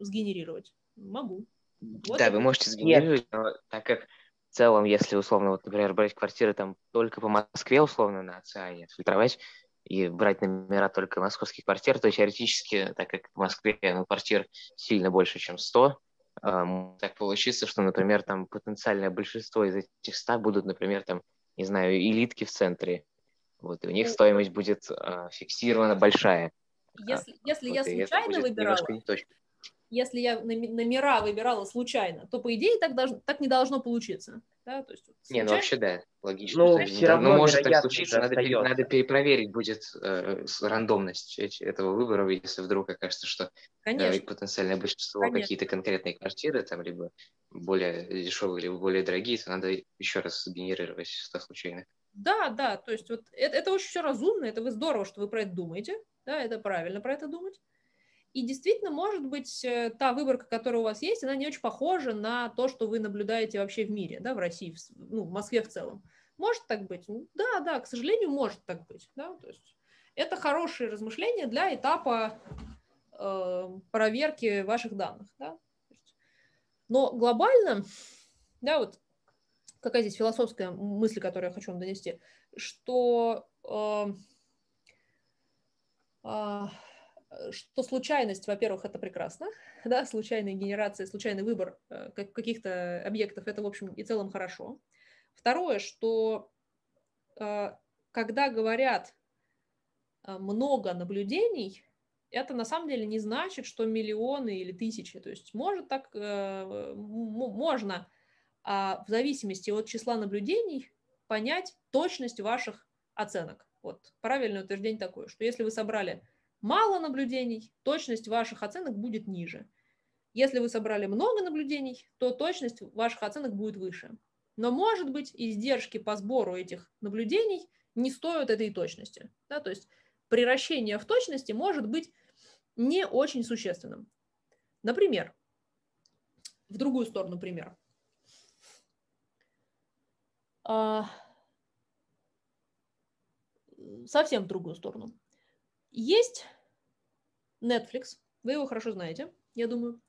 сгенерировать? Могу. Вот да, вы можете сгенерировать, Нет. но так как в целом, если условно, вот, например, брать квартиры там только по Москве, условно, на ЦАИ фильтровать, и брать номера только московских квартир, то теоретически, так как в Москве ну, квартир сильно больше, чем 100, а, может так получиться, что, например, там потенциальное большинство из этих 100 будут, например, там, не знаю, элитки в центре, вот, и у них ну, стоимость будет а, фиксирована большая. Если, если вот, я случайно выбирала, если я номера выбирала случайно, то, по идее, так, должно, так не должно получиться да, то есть вот, Не, ну вообще да, логично. Ну, все равно но может так случиться, надо, пере, надо перепроверить будет э, рандомность этого выбора, если вдруг окажется, что э, Конечно. Да, потенциальное большинство какие-то конкретные квартиры, там либо более дешевые, либо более дорогие, то надо еще раз генерировать 100 случайных. Да, да, то есть вот это, это очень все разумно, это вы здорово, что вы про это думаете, да, это правильно про это думать. И действительно, может быть, э, та выборка, которая у вас есть, она не очень похожа на то, что вы наблюдаете вообще в мире, да, в России, в, ну, в Москве в целом. Может так быть? Да, да, к сожалению, может так быть. Да? То есть это хорошее размышление для этапа э, проверки ваших данных. Да? Но глобально, да, вот какая здесь философская мысль, которую я хочу вам донести, что э, э, Э, что случайность, во-первых, это прекрасно, да, случайная генерация, случайный выбор э, каких-то объектов, это, в общем и целом хорошо. Второе, что э, когда говорят много наблюдений, это на самом деле не значит, что миллионы или тысячи. То есть может так, можно а, в зависимости от числа наблюдений понять точность ваших оценок. Вот правильное утверждение такое, что если вы собрали мало наблюдений, точность ваших оценок будет ниже. Если вы собрали много наблюдений, то точность ваших оценок будет выше. Но, может быть, издержки по сбору этих наблюдений не стоят этой точности. Да? То есть приращение в точности может быть не очень существенным. Например, в другую сторону пример. А, совсем в другую сторону. Есть Netflix, вы его хорошо знаете, я думаю.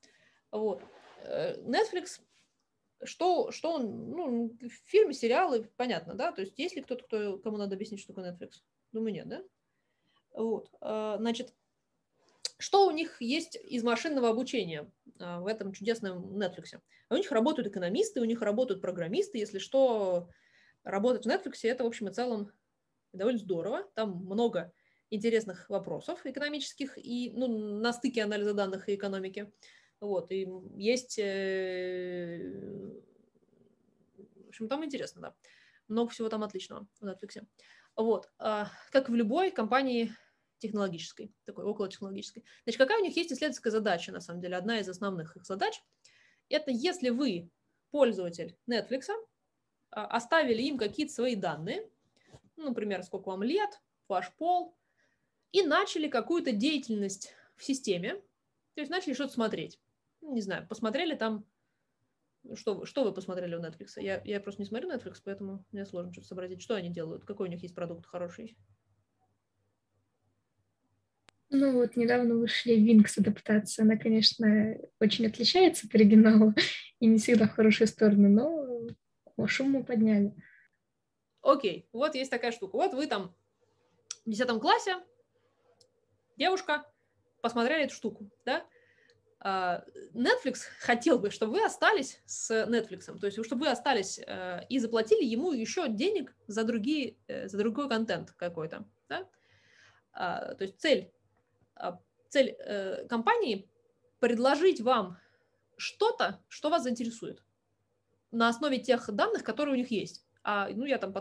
Вот. Э, Netflix, что, что он, ну, фильмы, сериалы, понятно, да? То есть есть ли кто-то, кто, кому надо объяснить, что такое Netflix? Думаю, нет, да? Вот. Э, значит, что у них есть из машинного обучения э, в этом чудесном Netflix? У них работают экономисты, у них работают программисты. Если что, работать в Netflix, это, в общем и целом, довольно здорово. Там много интересных вопросов экономических и ну, на стыке анализа данных и экономики. Вот, и есть... Э, в общем, там интересно, да. Много всего там отличного в Netflix. Вот. А, как в любой компании технологической, такой около технологической. Значит, какая у них есть исследовательская задача, на самом деле, одна из основных их задач, это если вы пользователь Netflix, а, оставили им какие-то свои данные, ну, например, сколько вам лет, ваш пол, и начали какую-то деятельность в системе, то есть начали что-то смотреть. Ну, не знаю, посмотрели там, ну, что, что вы посмотрели у Netflix? Я, я просто не смотрю Netflix, поэтому мне сложно что-то сообразить, что они делают, какой у них есть продукт хороший. Ну вот недавно вышли Винкс адаптация. Она, конечно, очень отличается от оригинала и не всегда в хорошую сторону, но шум мы подняли. Окей, вот есть такая штука. Вот вы там в 10 классе девушка, посмотрели эту штуку, да, а, Netflix хотел бы, чтобы вы остались с Netflix, то есть чтобы вы остались э, и заплатили ему еще денег за, другие, э, за другой контент какой-то. Да? А, то есть цель, а, цель э, компании предложить вам что-то, что вас заинтересует на основе тех данных, которые у них есть. А, ну, я там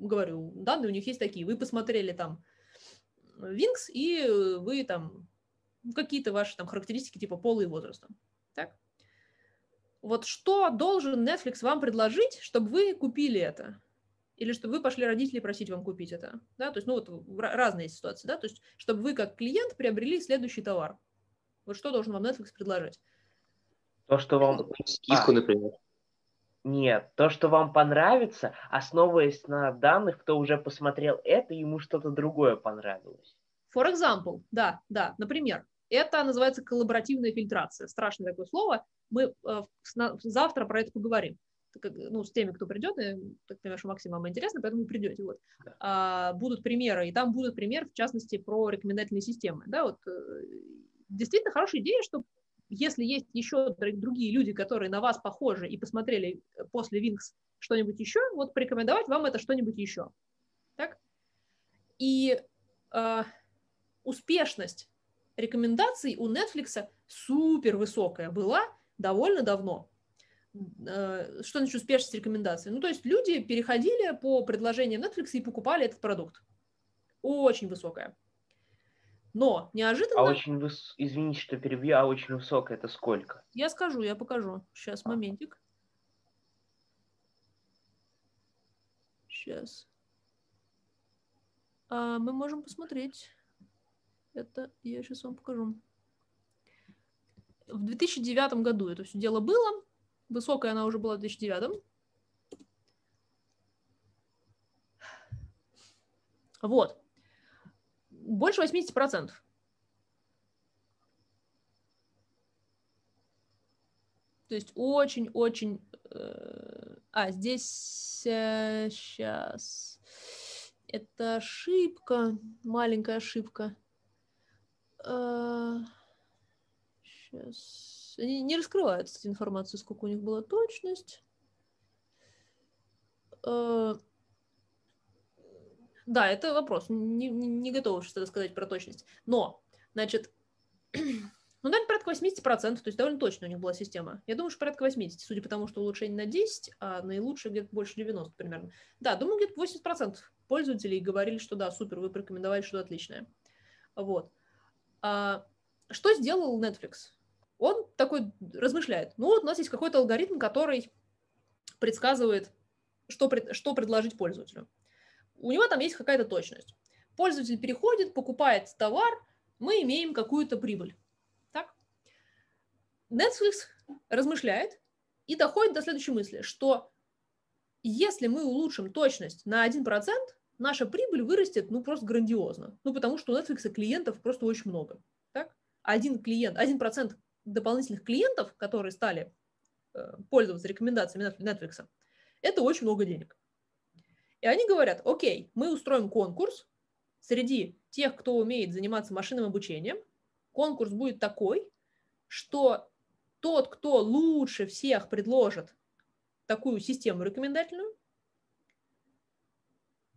говорю, данные у них есть такие. Вы посмотрели там Винкс и э, вы там ну, какие-то ваши там характеристики типа пола и возраста. Так? Вот что должен Netflix вам предложить, чтобы вы купили это? Или чтобы вы пошли родителей просить вам купить это? Да, то есть, ну вот разные ситуации, да, то есть, чтобы вы как клиент приобрели следующий товар. Вот что должен вам Netflix предложить? То, что вам... Скидку, а. например. Нет, то, что вам понравится, основываясь на данных, кто уже посмотрел это, ему что-то другое понравилось. For example, да, да, например, это называется коллаборативная фильтрация. Страшное такое слово. Мы э, завтра про это поговорим. ну, с теми, кто придет, я э, так понимаю, что максимум интересно, поэтому вы придете. Вот. Да. А, будут примеры, и там будут пример в частности, про рекомендательные системы. Да, вот, э, действительно хорошая идея, чтобы если есть еще другие люди, которые на вас похожи и посмотрели э, после Винкс что-нибудь еще, вот порекомендовать вам это что-нибудь еще. Так? И э, успешность рекомендаций у Netflix супер высокая была довольно давно. Э, что значит успешность рекомендаций? Ну, то есть люди переходили по предложениям Netflix и покупали этот продукт. Очень высокая. Но неожиданно... А очень выс... Извините, что перебью, а очень высокая это сколько? Я скажу, я покажу. Сейчас, а. моментик. Сейчас. А мы можем посмотреть. Это я сейчас вам покажу. В 2009 году это все дело было. Высокая она уже была в 2009. Вот больше 80%. То есть очень-очень... Э, а, здесь сейчас... Э, Это ошибка, маленькая ошибка. сейчас. Э, Они не раскрывают, кстати, информацию, сколько у них была точность. Да, это вопрос. Не, не, не готова что-то сказать про точность. Но, значит, ну, наверное, порядка 80%, то есть довольно точно у них была система. Я думаю, что порядка 80, судя по тому, что улучшение на 10, а наилучшее где-то больше 90 примерно. Да, думаю, где-то 80% пользователей говорили, что да, супер, вы порекомендовали что-то отличное. Вот. А, что сделал Netflix? Он такой размышляет. Ну, вот у нас есть какой-то алгоритм, который предсказывает, что, пред, что предложить пользователю у него там есть какая-то точность. Пользователь переходит, покупает товар, мы имеем какую-то прибыль. Так? Netflix размышляет и доходит до следующей мысли, что если мы улучшим точность на 1%, наша прибыль вырастет ну просто грандиозно. Ну потому что у Netflix клиентов просто очень много. Так? Один клиент, 1% дополнительных клиентов, которые стали э, пользоваться рекомендациями Netflix, это очень много денег. И они говорят, окей, мы устроим конкурс среди тех, кто умеет заниматься машинным обучением. Конкурс будет такой, что тот, кто лучше всех предложит такую систему рекомендательную,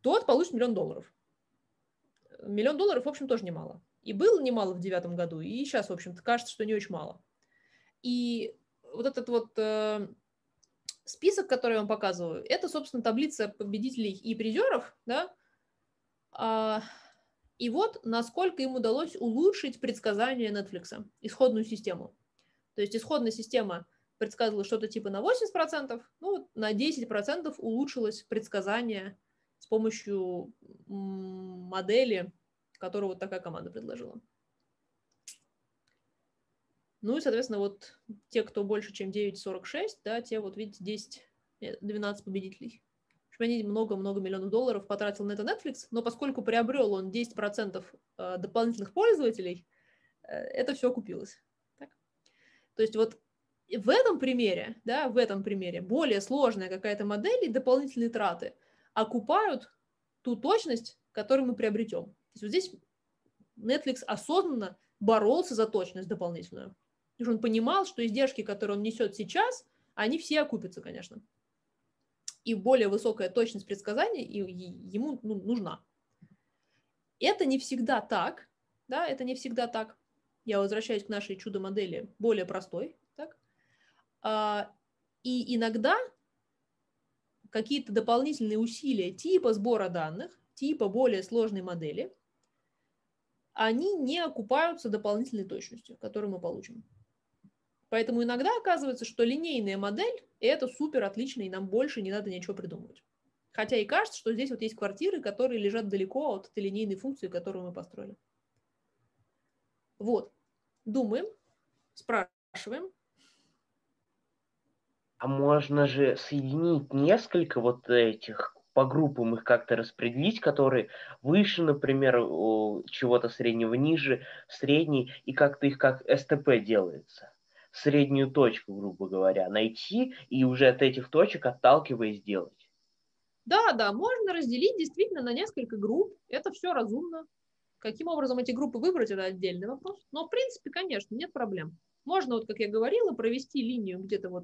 тот получит миллион долларов. Миллион долларов, в общем, тоже немало. И было немало в девятом году, и сейчас, в общем-то, кажется, что не очень мало. И вот этот вот э, список, который я вам показываю, это, собственно, таблица победителей и призеров, да, а, и вот насколько им удалось улучшить предсказания Netflix, исходную систему. То есть исходная система предсказывала что-то типа на 80%, ну, на 10% улучшилось предсказание с помощью модели, которую вот такая команда предложила. Ну и, соответственно, вот те, кто больше, чем 9,46, да, те вот, видите, 10, 12 э, победителей. В общем, они много-много миллионов долларов потратил на это Netflix, но поскольку приобрел он 10% э, дополнительных пользователей, э, это все окупилось. Так? То есть вот в этом примере, да, в этом примере более сложная какая-то модель и дополнительные траты окупают ту точность, которую мы приобретем. То есть вот здесь Netflix осознанно боролся за точность дополнительную. Потому что он понимал, что издержки, которые он несет сейчас, они все окупятся, конечно. И более высокая точность предсказаний ему ну, нужна. Это не всегда так, да, это не всегда так. Я возвращаюсь к нашей чудо-модели, более простой, так. А, и иногда какие-то дополнительные усилия типа сбора данных, типа более сложной модели, они не окупаются дополнительной точностью, которую мы получим. Поэтому иногда оказывается, что линейная модель – это супер отлично, и нам больше не надо ничего придумывать. Хотя и кажется, что здесь вот есть квартиры, которые лежат далеко от этой линейной функции, которую мы построили. Вот. Думаем, спрашиваем. А можно же соединить несколько вот этих по группам их как-то распределить, которые выше, например, чего-то среднего, ниже, средний, и как-то их как СТП делается среднюю точку, грубо говоря, найти и уже от этих точек отталкиваясь делать. Да, да, можно разделить действительно на несколько групп, это все разумно. Каким образом эти группы выбрать, это отдельный вопрос. Но, в принципе, конечно, нет проблем. Можно, вот как я говорила, провести линию где-то вот,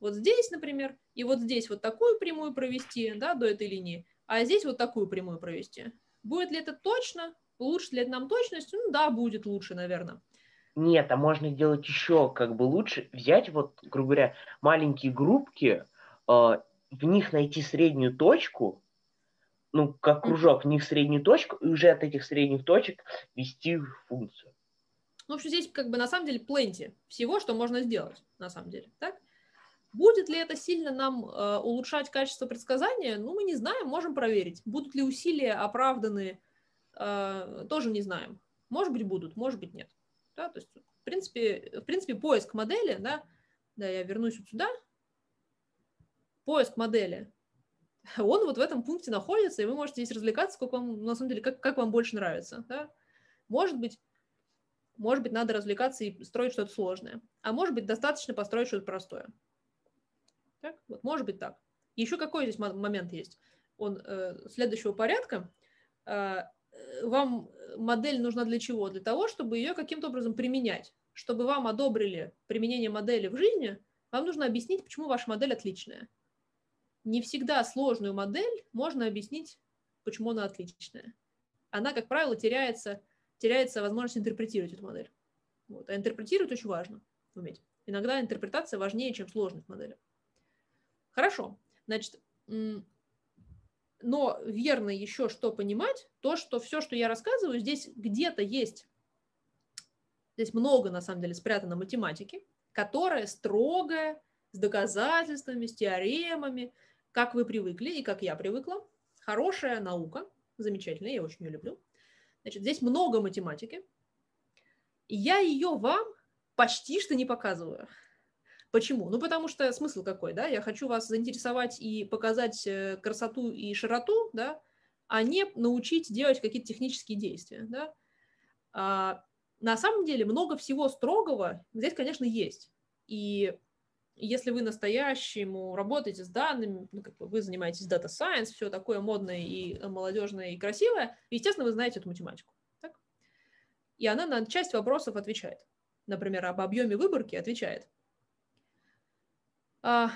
вот здесь, например, и вот здесь вот такую прямую провести, да, до этой линии, а здесь вот такую прямую провести. Будет ли это точно? Улучшит ли это нам точность? Ну да, будет лучше, наверное нет, а можно делать еще как бы лучше, взять вот, грубо говоря, маленькие группки, а, в них найти среднюю точку, ну, как кружок, в них среднюю точку, и уже от этих средних точек вести функцию. Ну, в общем, здесь как бы на самом деле пленти всего, что можно сделать, на самом деле, так? Будет ли это сильно нам э, улучшать качество предсказания? Ну, мы не знаем, можем проверить. Будут ли усилия оправданы, э, тоже не знаем. Может быть, будут, может быть, нет. Да, то есть, в принципе, в принципе, поиск модели, да, да, я вернусь вот сюда, поиск модели, он вот в этом пункте находится, и вы можете здесь развлекаться, сколько вам, на самом деле, как, как вам больше нравится. Да? Может быть, может быть, надо развлекаться и строить что-то сложное. А может быть, достаточно построить что-то простое. Так? Вот, может быть так. Еще какой здесь момент есть? Он э, следующего порядка. А, вам э, модель нужна для чего? Для того, чтобы ее каким-то образом применять. Чтобы вам одобрили применение модели в жизни, вам нужно объяснить, почему ваша модель отличная. Не всегда сложную модель можно объяснить, почему она отличная. Она, как правило, теряется, теряется возможность интерпретировать эту модель. Вот. А интерпретировать очень важно уметь. Иногда интерпретация важнее, чем сложность модели. Хорошо. Значит, но верно еще что понимать, то, что все, что я рассказываю, здесь где-то есть, здесь много, на самом деле, спрятано математики, которая строгая, с доказательствами, с теоремами, как вы привыкли и как я привыкла. Хорошая наука, замечательная, я очень ее люблю. Значит, здесь много математики, и я ее вам почти что не показываю. Почему? Ну, потому что смысл какой, да? Я хочу вас заинтересовать и показать э, красоту и широту, да, а не научить делать какие-то технические действия, да? А, на самом деле много всего строгого здесь, конечно, есть. И если вы настоящему работаете с данными, ну, как бы вы занимаетесь data science, все такое модное и э, молодежное и красивое, естественно, вы знаете эту математику. Так? И она на часть вопросов отвечает. Например, об объеме выборки отвечает. А,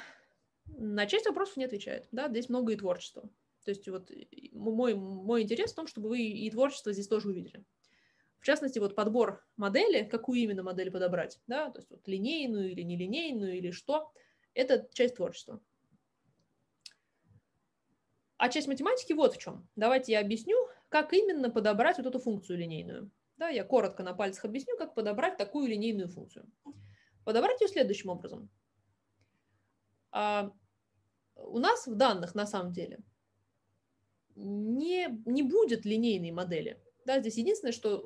на часть вопросов не отвечает, да, здесь много и творчества. То есть вот мой, мой интерес в том, чтобы вы и творчество здесь тоже увидели. В частности, вот подбор модели, какую именно модель подобрать, да, то есть вот линейную или нелинейную или что, это часть творчества. А часть математики вот в чем. Давайте я объясню, как именно подобрать вот эту функцию линейную. Да, я коротко на пальцах объясню, как подобрать такую линейную функцию. Подобрать ее следующим образом а у нас в данных на самом деле не, не будет линейной модели. Да, здесь единственное, что э,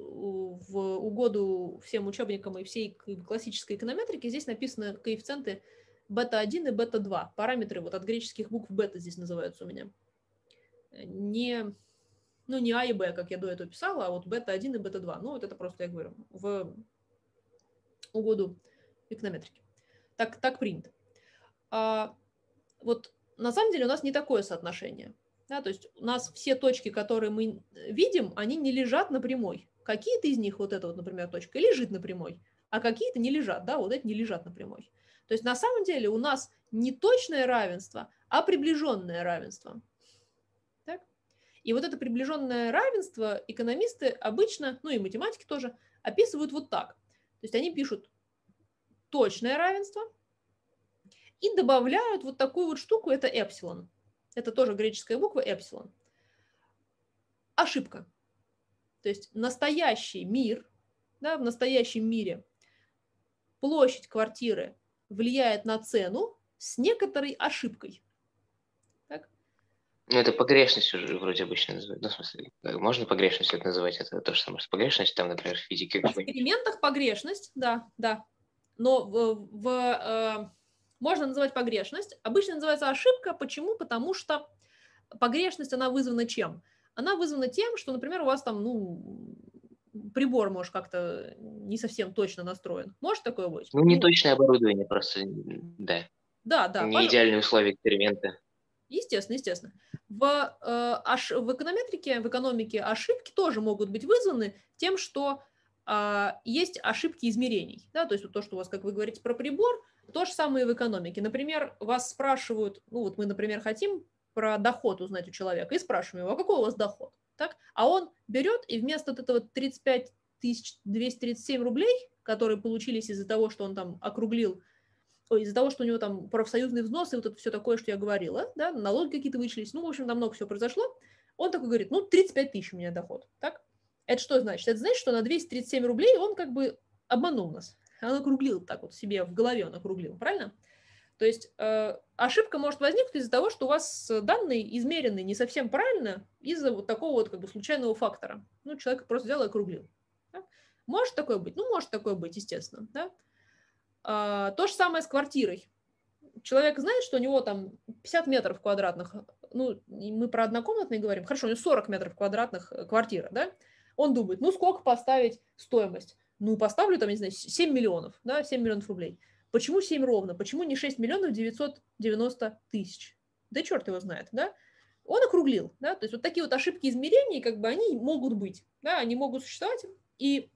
в угоду всем учебникам и всей классической эконометрике здесь написаны коэффициенты бета-1 и бета-2. Параметры вот от греческих букв бета здесь называются у меня. Э, не, ну, не А и Б, как я до этого писала, а вот бета-1 и бета-2. Ну, вот это просто я говорю в угоду эконометрики. Так, так принято. А вот на самом деле у нас не такое соотношение. Да, то есть у нас все точки, которые мы видим, они не лежат на прямой. Какие-то из них, вот эта вот, например, точка, лежит на прямой, а какие-то не лежат, да, вот эти не лежат на прямой. То есть на самом деле у нас не точное равенство, а приближенное равенство. Так? И вот это приближенное равенство экономисты обычно, ну и математики тоже, описывают вот так. То есть они пишут точное равенство – и добавляют вот такую вот штуку, это эпсилон. Это тоже греческая буква эпсилон. Ошибка. То есть настоящий мир, да, в настоящем мире площадь квартиры влияет на цену с некоторой ошибкой. Так? Ну, это погрешность уже вроде обычно называют. Ну, в смысле, можно погрешность это называть? Это то же самое, что погрешность, там, например, в физике. В экспериментах погрешность, да, да. Но в, в, э, можно называть погрешность. Обычно называется ошибка. Почему? Потому что погрешность, она вызвана чем? Она вызвана тем, что, например, у вас там, ну, прибор, может, как-то не совсем точно настроен. Может такое быть? Ну, не точное оборудование просто, да. Да, да. Не идеальные условия эксперимента. Естественно, естественно. В, э, аж, в эконометрике, в экономике ошибки тоже могут быть вызваны тем, что э, есть ошибки измерений. Да? То есть вот то, что у вас, как вы говорите, про прибор – то же самое и в экономике. Например, вас спрашивают, ну вот мы, например, хотим про доход узнать у человека и спрашиваем его, а какой у вас доход? Так? А он берет и вместо вот этого 35 тысяч 237 рублей, которые получились из-за того, что он там округлил, из-за того, что у него там профсоюзный взнос и вот это все такое, что я говорила, да, налоги какие-то вычились, ну, в общем, там много всего произошло, он такой говорит, ну, 35 тысяч у меня доход, так? Это что значит? Это значит, что на 237 рублей он как бы обманул нас. Он округлил так вот себе в голове, он округлил, правильно? То есть э, ошибка может возникнуть из-за того, что у вас э, данные измерены не совсем правильно из-за вот такого вот как бы случайного фактора. Ну, человек просто взял и округлил. Да? Может такое быть? Ну, может такое быть, естественно. Да? А, то же самое с квартирой. Человек знает, что у него там 50 метров квадратных, э, ну, мы про однокомнатные говорим, хорошо, у него 40 метров квадратных э, квартира, да? Он думает, ну, сколько поставить стоимость? ну, поставлю там, не знаю, 7 миллионов, да, 7 миллионов рублей. Почему 7 ровно? Почему не 6 миллионов 990 тысяч? Да черт его знает, да? Он округлил, да, то есть вот такие вот ошибки измерений, как бы они могут быть, да, они могут существовать, и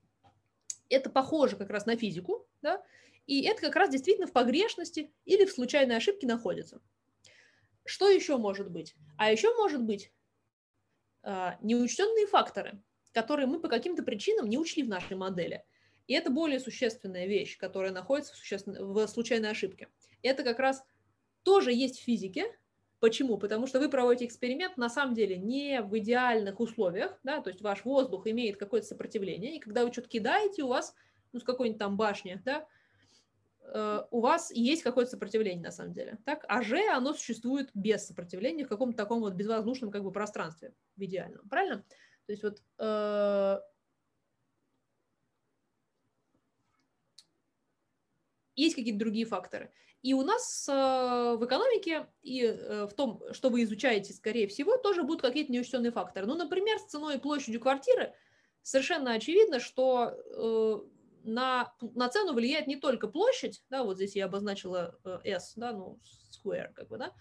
это похоже как раз на физику, да, и это как раз действительно в погрешности или в случайной ошибке находится. Что еще может быть? А еще может быть а, неучтенные факторы, которые мы по каким-то причинам не учли в нашей модели. И это более существенная вещь, которая находится в, существен... в случайной ошибке. Это как раз тоже есть в физике. Почему? Потому что вы проводите эксперимент на самом деле не в идеальных условиях, да, то есть ваш воздух имеет какое-то сопротивление, и когда вы что-то кидаете, у вас, ну, с какой-нибудь там башни, да, э, у вас есть какое-то сопротивление на самом деле. Так? А G, оно существует без сопротивления в каком-то таком вот безвоздушном как бы пространстве в идеальном. Правильно? То есть вот э, есть какие-то другие факторы. И у нас э, в экономике и э, в том, что вы изучаете, скорее всего, тоже будут какие-то неучтенные факторы. Ну, например, с ценой и площадью квартиры совершенно очевидно, что э, на, на цену влияет не только площадь, да, вот здесь я обозначила S, да, ну, square, как бы, да,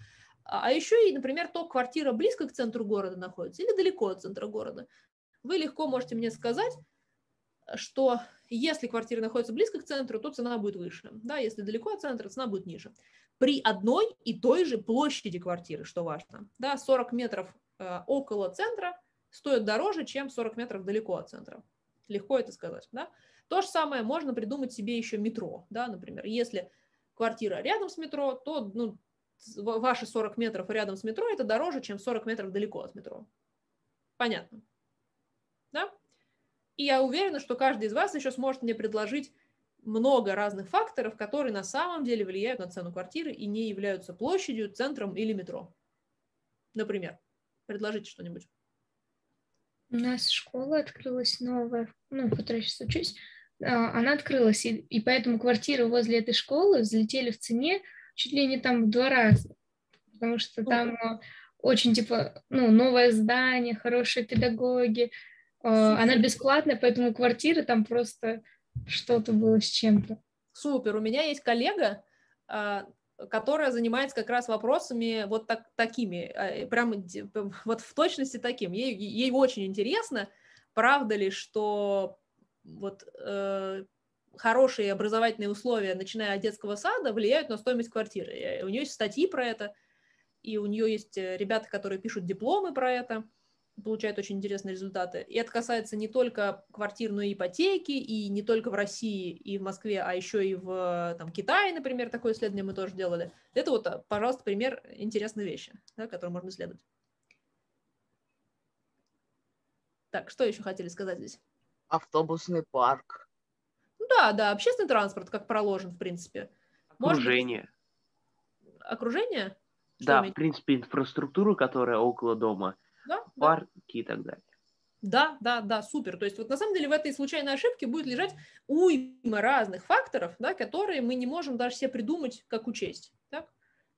а, а еще и, например, то, квартира близко к центру города находится или далеко от центра города. Вы легко можете мне сказать, что если квартира находится близко к центру, то цена будет выше. Да, если далеко от центра, цена будет ниже. При одной и той же площади квартиры, что важно. Да, 40 метров э, около центра стоит дороже, чем 40 метров далеко от центра. Легко это сказать. Да? То же самое можно придумать себе еще метро. Да, например, если квартира рядом с метро, то ну, ваши 40 метров рядом с метро это дороже, чем 40 метров далеко от метро. Понятно. И я уверена, что каждый из вас еще сможет мне предложить много разных факторов, которые на самом деле влияют на цену квартиры и не являются площадью, центром или метро. Например, предложите что-нибудь. У нас школа открылась новая, ну, в которой сейчас учусь. А, она открылась, и, и поэтому квартиры возле этой школы взлетели в цене чуть ли не там в два раза, потому что там а, очень, типа, ну, новое здание, хорошие педагоги, она бесплатная, поэтому квартира там просто что-то было с чем-то. Супер. У меня есть коллега, а, которая занимается как раз вопросами вот так, такими, а, прям вот в точности таким. Ей, ей очень интересно, правда ли, что вот э, хорошие образовательные условия, начиная от детского сада, влияют на стоимость квартиры. У нее есть статьи про это, и у нее есть э, ребята, которые пишут дипломы про это получают очень интересные результаты. И это касается не только квартирной ипотеки, и не только в России и в Москве, а еще и в там, Китае, например, такое исследование мы тоже делали. Это вот, пожалуйста, пример интересной вещи, да, которую можно исследовать. Так, что еще хотели сказать здесь? Автобусный парк. Ну да, да, общественный транспорт как проложен, в принципе. Окружение. Быть... Окружение? Что да, в принципе, инфраструктуру, которая около дома – парки и так далее. Да, да, да, супер. То есть вот на самом деле в этой случайной ошибке будет лежать уйма разных факторов, да, которые мы не можем даже себе придумать, как учесть. Так?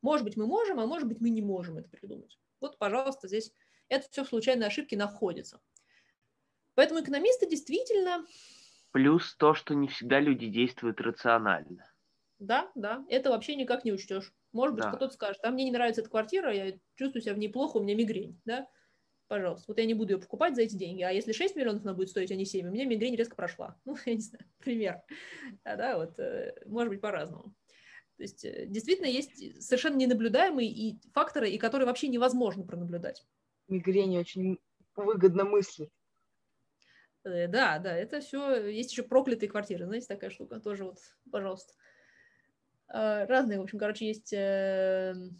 Может быть, мы можем, а может быть, мы не можем это придумать. Вот, пожалуйста, здесь это все в случайной ошибке находится. Поэтому экономисты действительно... Плюс то, что не всегда люди действуют рационально. Да, да, это вообще никак не учтешь. Может быть, да. кто-то скажет, а мне не нравится эта квартира, я чувствую себя в ней плохо, у меня мигрень, да? пожалуйста, вот я не буду ее покупать за эти деньги, а если 6 миллионов она будет стоить, а не 7, у меня мигрень резко прошла. Ну, я не знаю, пример. Да, да, вот, э, может быть, по-разному. То есть э, действительно есть совершенно ненаблюдаемые и факторы, и которые вообще невозможно пронаблюдать. Мигрень очень выгодно мыслить. Э, да, да, это все. Есть еще проклятые квартиры, знаете, такая штука. Тоже вот, пожалуйста. А, разные, в общем, короче, есть... Эм,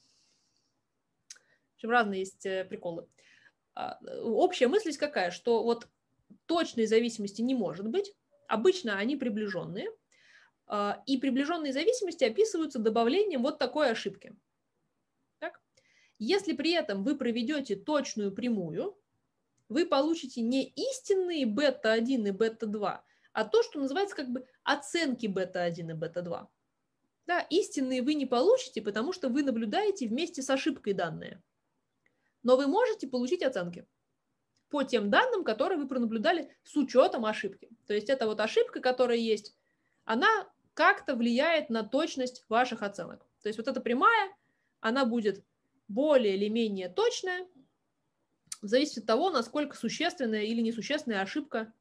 в общем, разные есть приколы. А, э, общая мысль есть какая, что вот точной зависимости не может быть, обычно они приближенные, а, и приближенные зависимости описываются добавлением вот такой ошибки. Так? Если при этом вы проведете точную прямую, вы получите не истинные бета-1 и бета-2, а то, что называется как бы оценки бета-1 и бета-2. Да, истинные вы не получите, потому что вы наблюдаете вместе с ошибкой данные но вы можете получить оценки по тем данным, которые вы пронаблюдали с учетом ошибки. То есть эта вот ошибка, которая есть, она как-то влияет на точность ваших оценок. То есть вот эта прямая, она будет более или менее точная, зависит от того, насколько существенная или несущественная ошибка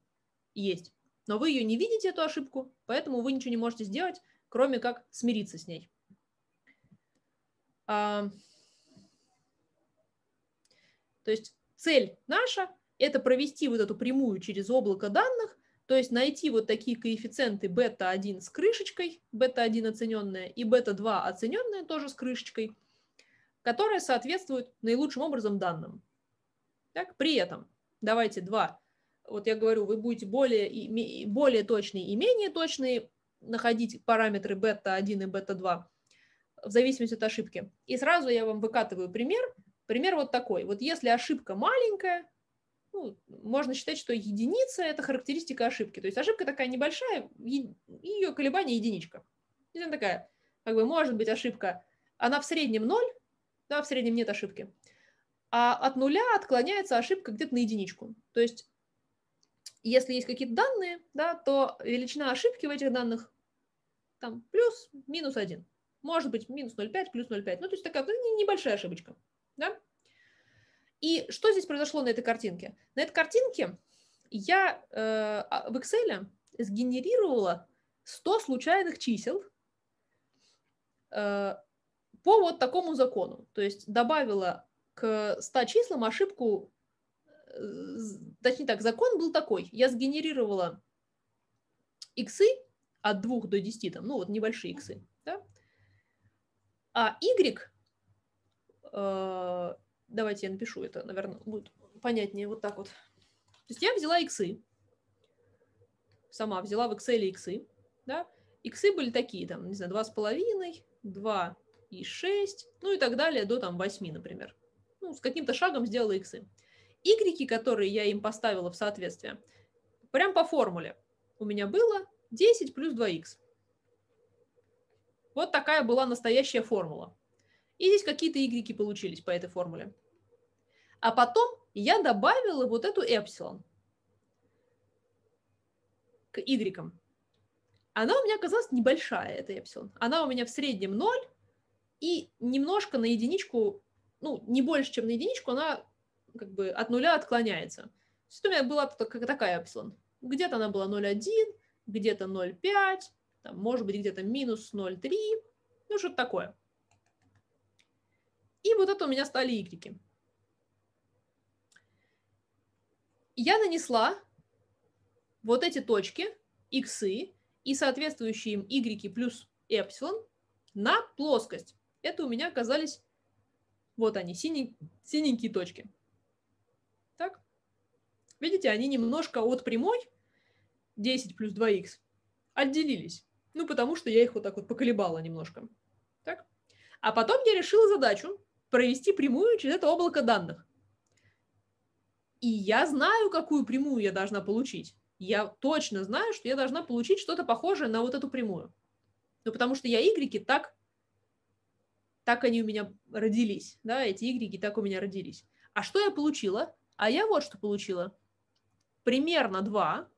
есть. Но вы ее не видите, эту ошибку, поэтому вы ничего не можете сделать, кроме как смириться с ней. А, то есть цель наша – это провести вот эту прямую через облако данных, то есть найти вот такие коэффициенты бета-1 с крышечкой, бета-1 оцененная и бета-2 оцененная тоже с крышечкой, которые соответствуют наилучшим образом данным. Так, при этом давайте два. Вот я говорю, вы будете более, более точные и менее точные находить параметры бета-1 и бета-2 в зависимости от ошибки. И сразу я вам выкатываю пример – Пример вот такой. Вот если ошибка маленькая, ну, можно считать, что единица – это характеристика ошибки. То есть ошибка такая небольшая, ее колебание – единичка. И она такая, как бы может быть ошибка, она в среднем ноль, да, в среднем нет ошибки. А от нуля отклоняется ошибка где-то на единичку. То есть если есть какие-то данные, да, то величина ошибки в этих данных там плюс, минус один, Может быть, минус 0,5, плюс 0,5. Ну, то есть такая ну, небольшая ошибочка. Да? И что здесь произошло на этой картинке? На этой картинке я э, а, в Excel сгенерировала 100 случайных чисел э, по вот такому закону. То есть добавила к 100 числам ошибку, э, точнее так, закон был такой. Я сгенерировала иксы от 2 до 10, там, ну вот небольшие иксы, да? а y Э, давайте я напишу это, наверное, будет понятнее вот так вот. То есть я взяла иксы, сама взяла в Excel иксы, да, иксы были такие, там, не знаю, 2,5, 2 и 6, ну и так далее, до там 8, например. Ну, с каким-то шагом сделала иксы. Игреки, которые я им поставила в соответствие, прям по формуле у меня было 10 плюс 2х. Вот такая была настоящая формула. И здесь какие-то y получились по этой формуле. А потом я добавила вот эту эпсилон к y. Она у меня оказалась небольшая, эта эпсилон. Она у меня в среднем 0 и немножко на единичку, ну, не больше, чем на единичку, она как бы от нуля отклоняется. То есть у меня была такая эпсилон. Где-то она была 0,1, где-то 0,5, там, может быть, где-то минус 0,3, ну, что-то такое. И вот это у меня стали Y. Я нанесла вот эти точки, иксы и соответствующие им игреки плюс эпсилон на плоскость. Это у меня оказались вот они, синенькие, синенькие точки. Так? Видите, они немножко от прямой 10 плюс 2х отделились. Ну, потому что я их вот так вот поколебала немножко. Так? А потом я решила задачу, провести прямую через это облако данных. И я знаю, какую прямую я должна получить. Я точно знаю, что я должна получить что-то похожее на вот эту прямую. Ну, потому что я y так, так они у меня родились, да, эти y так у меня родились. А что я получила? А я вот что получила. Примерно 2,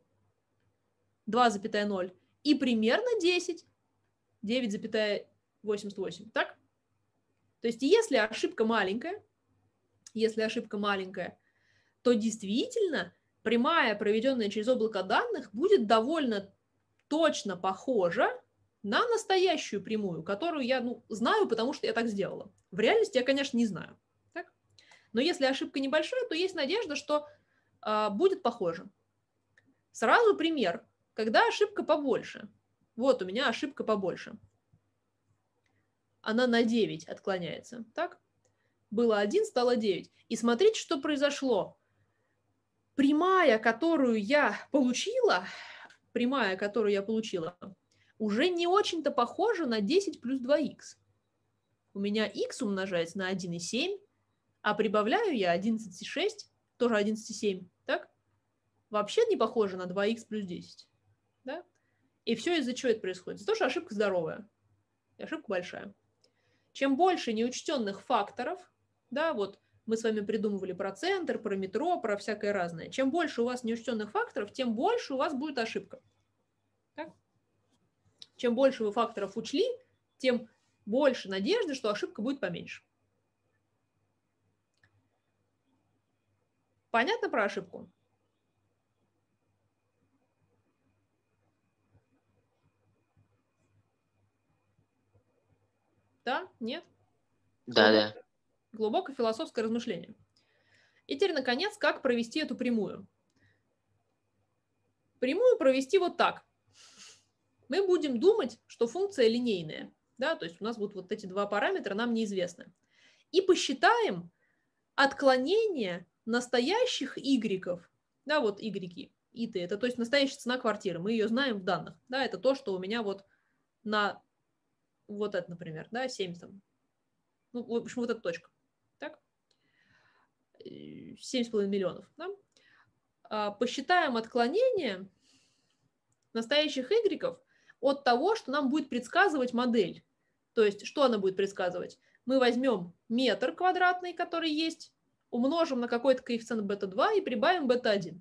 2,0 и примерно 10, 9,88, так? То есть если ошибка маленькая, если ошибка маленькая, то действительно прямая, проведенная через облако данных, будет довольно точно похожа на настоящую прямую, которую я ну, знаю, потому что я так сделала. В реальности я, конечно, не знаю. Так? Но если ошибка небольшая, то есть надежда, что э, будет похоже. Сразу пример, когда ошибка побольше. Вот у меня ошибка побольше она на 9 отклоняется. Так? Было 1, стало 9. И смотрите, что произошло. Прямая, которую я получила, прямая, которую я получила, уже не очень-то похожа на 10 плюс 2х. У меня x умножается на 1,7, а прибавляю я 11,6, тоже 11,7, так? Вообще не похоже на 2х плюс 10, да? И все из-за чего это происходит? Это тоже ошибка здоровая, и ошибка большая. Чем больше неучтенных факторов, да, вот мы с вами придумывали про центр, про метро, про всякое разное. Чем больше у вас неучтенных факторов, тем больше у вас будет ошибка. Так? Чем больше вы факторов учли, тем больше надежды, что ошибка будет поменьше. Понятно про ошибку? Да? Нет? Да, да. Глубокое философское размышление. И теперь, наконец, как провести эту прямую? Прямую провести вот так. Мы будем думать, что функция линейная. Да? То есть у нас будут вот эти два параметра, нам неизвестны. И посчитаем отклонение настоящих y, да, вот y, и ты, это то есть настоящая цена квартиры, мы ее знаем в данных, да, это то, что у меня вот на вот это, например, да, 7 там. Ну, в общем, вот эта точка. Так? 7,5 миллионов, да? А, посчитаем отклонение настоящих y от того, что нам будет предсказывать модель. То есть, что она будет предсказывать? Мы возьмем метр квадратный, который есть, умножим на какой-то коэффициент бета-2 и прибавим бета-1.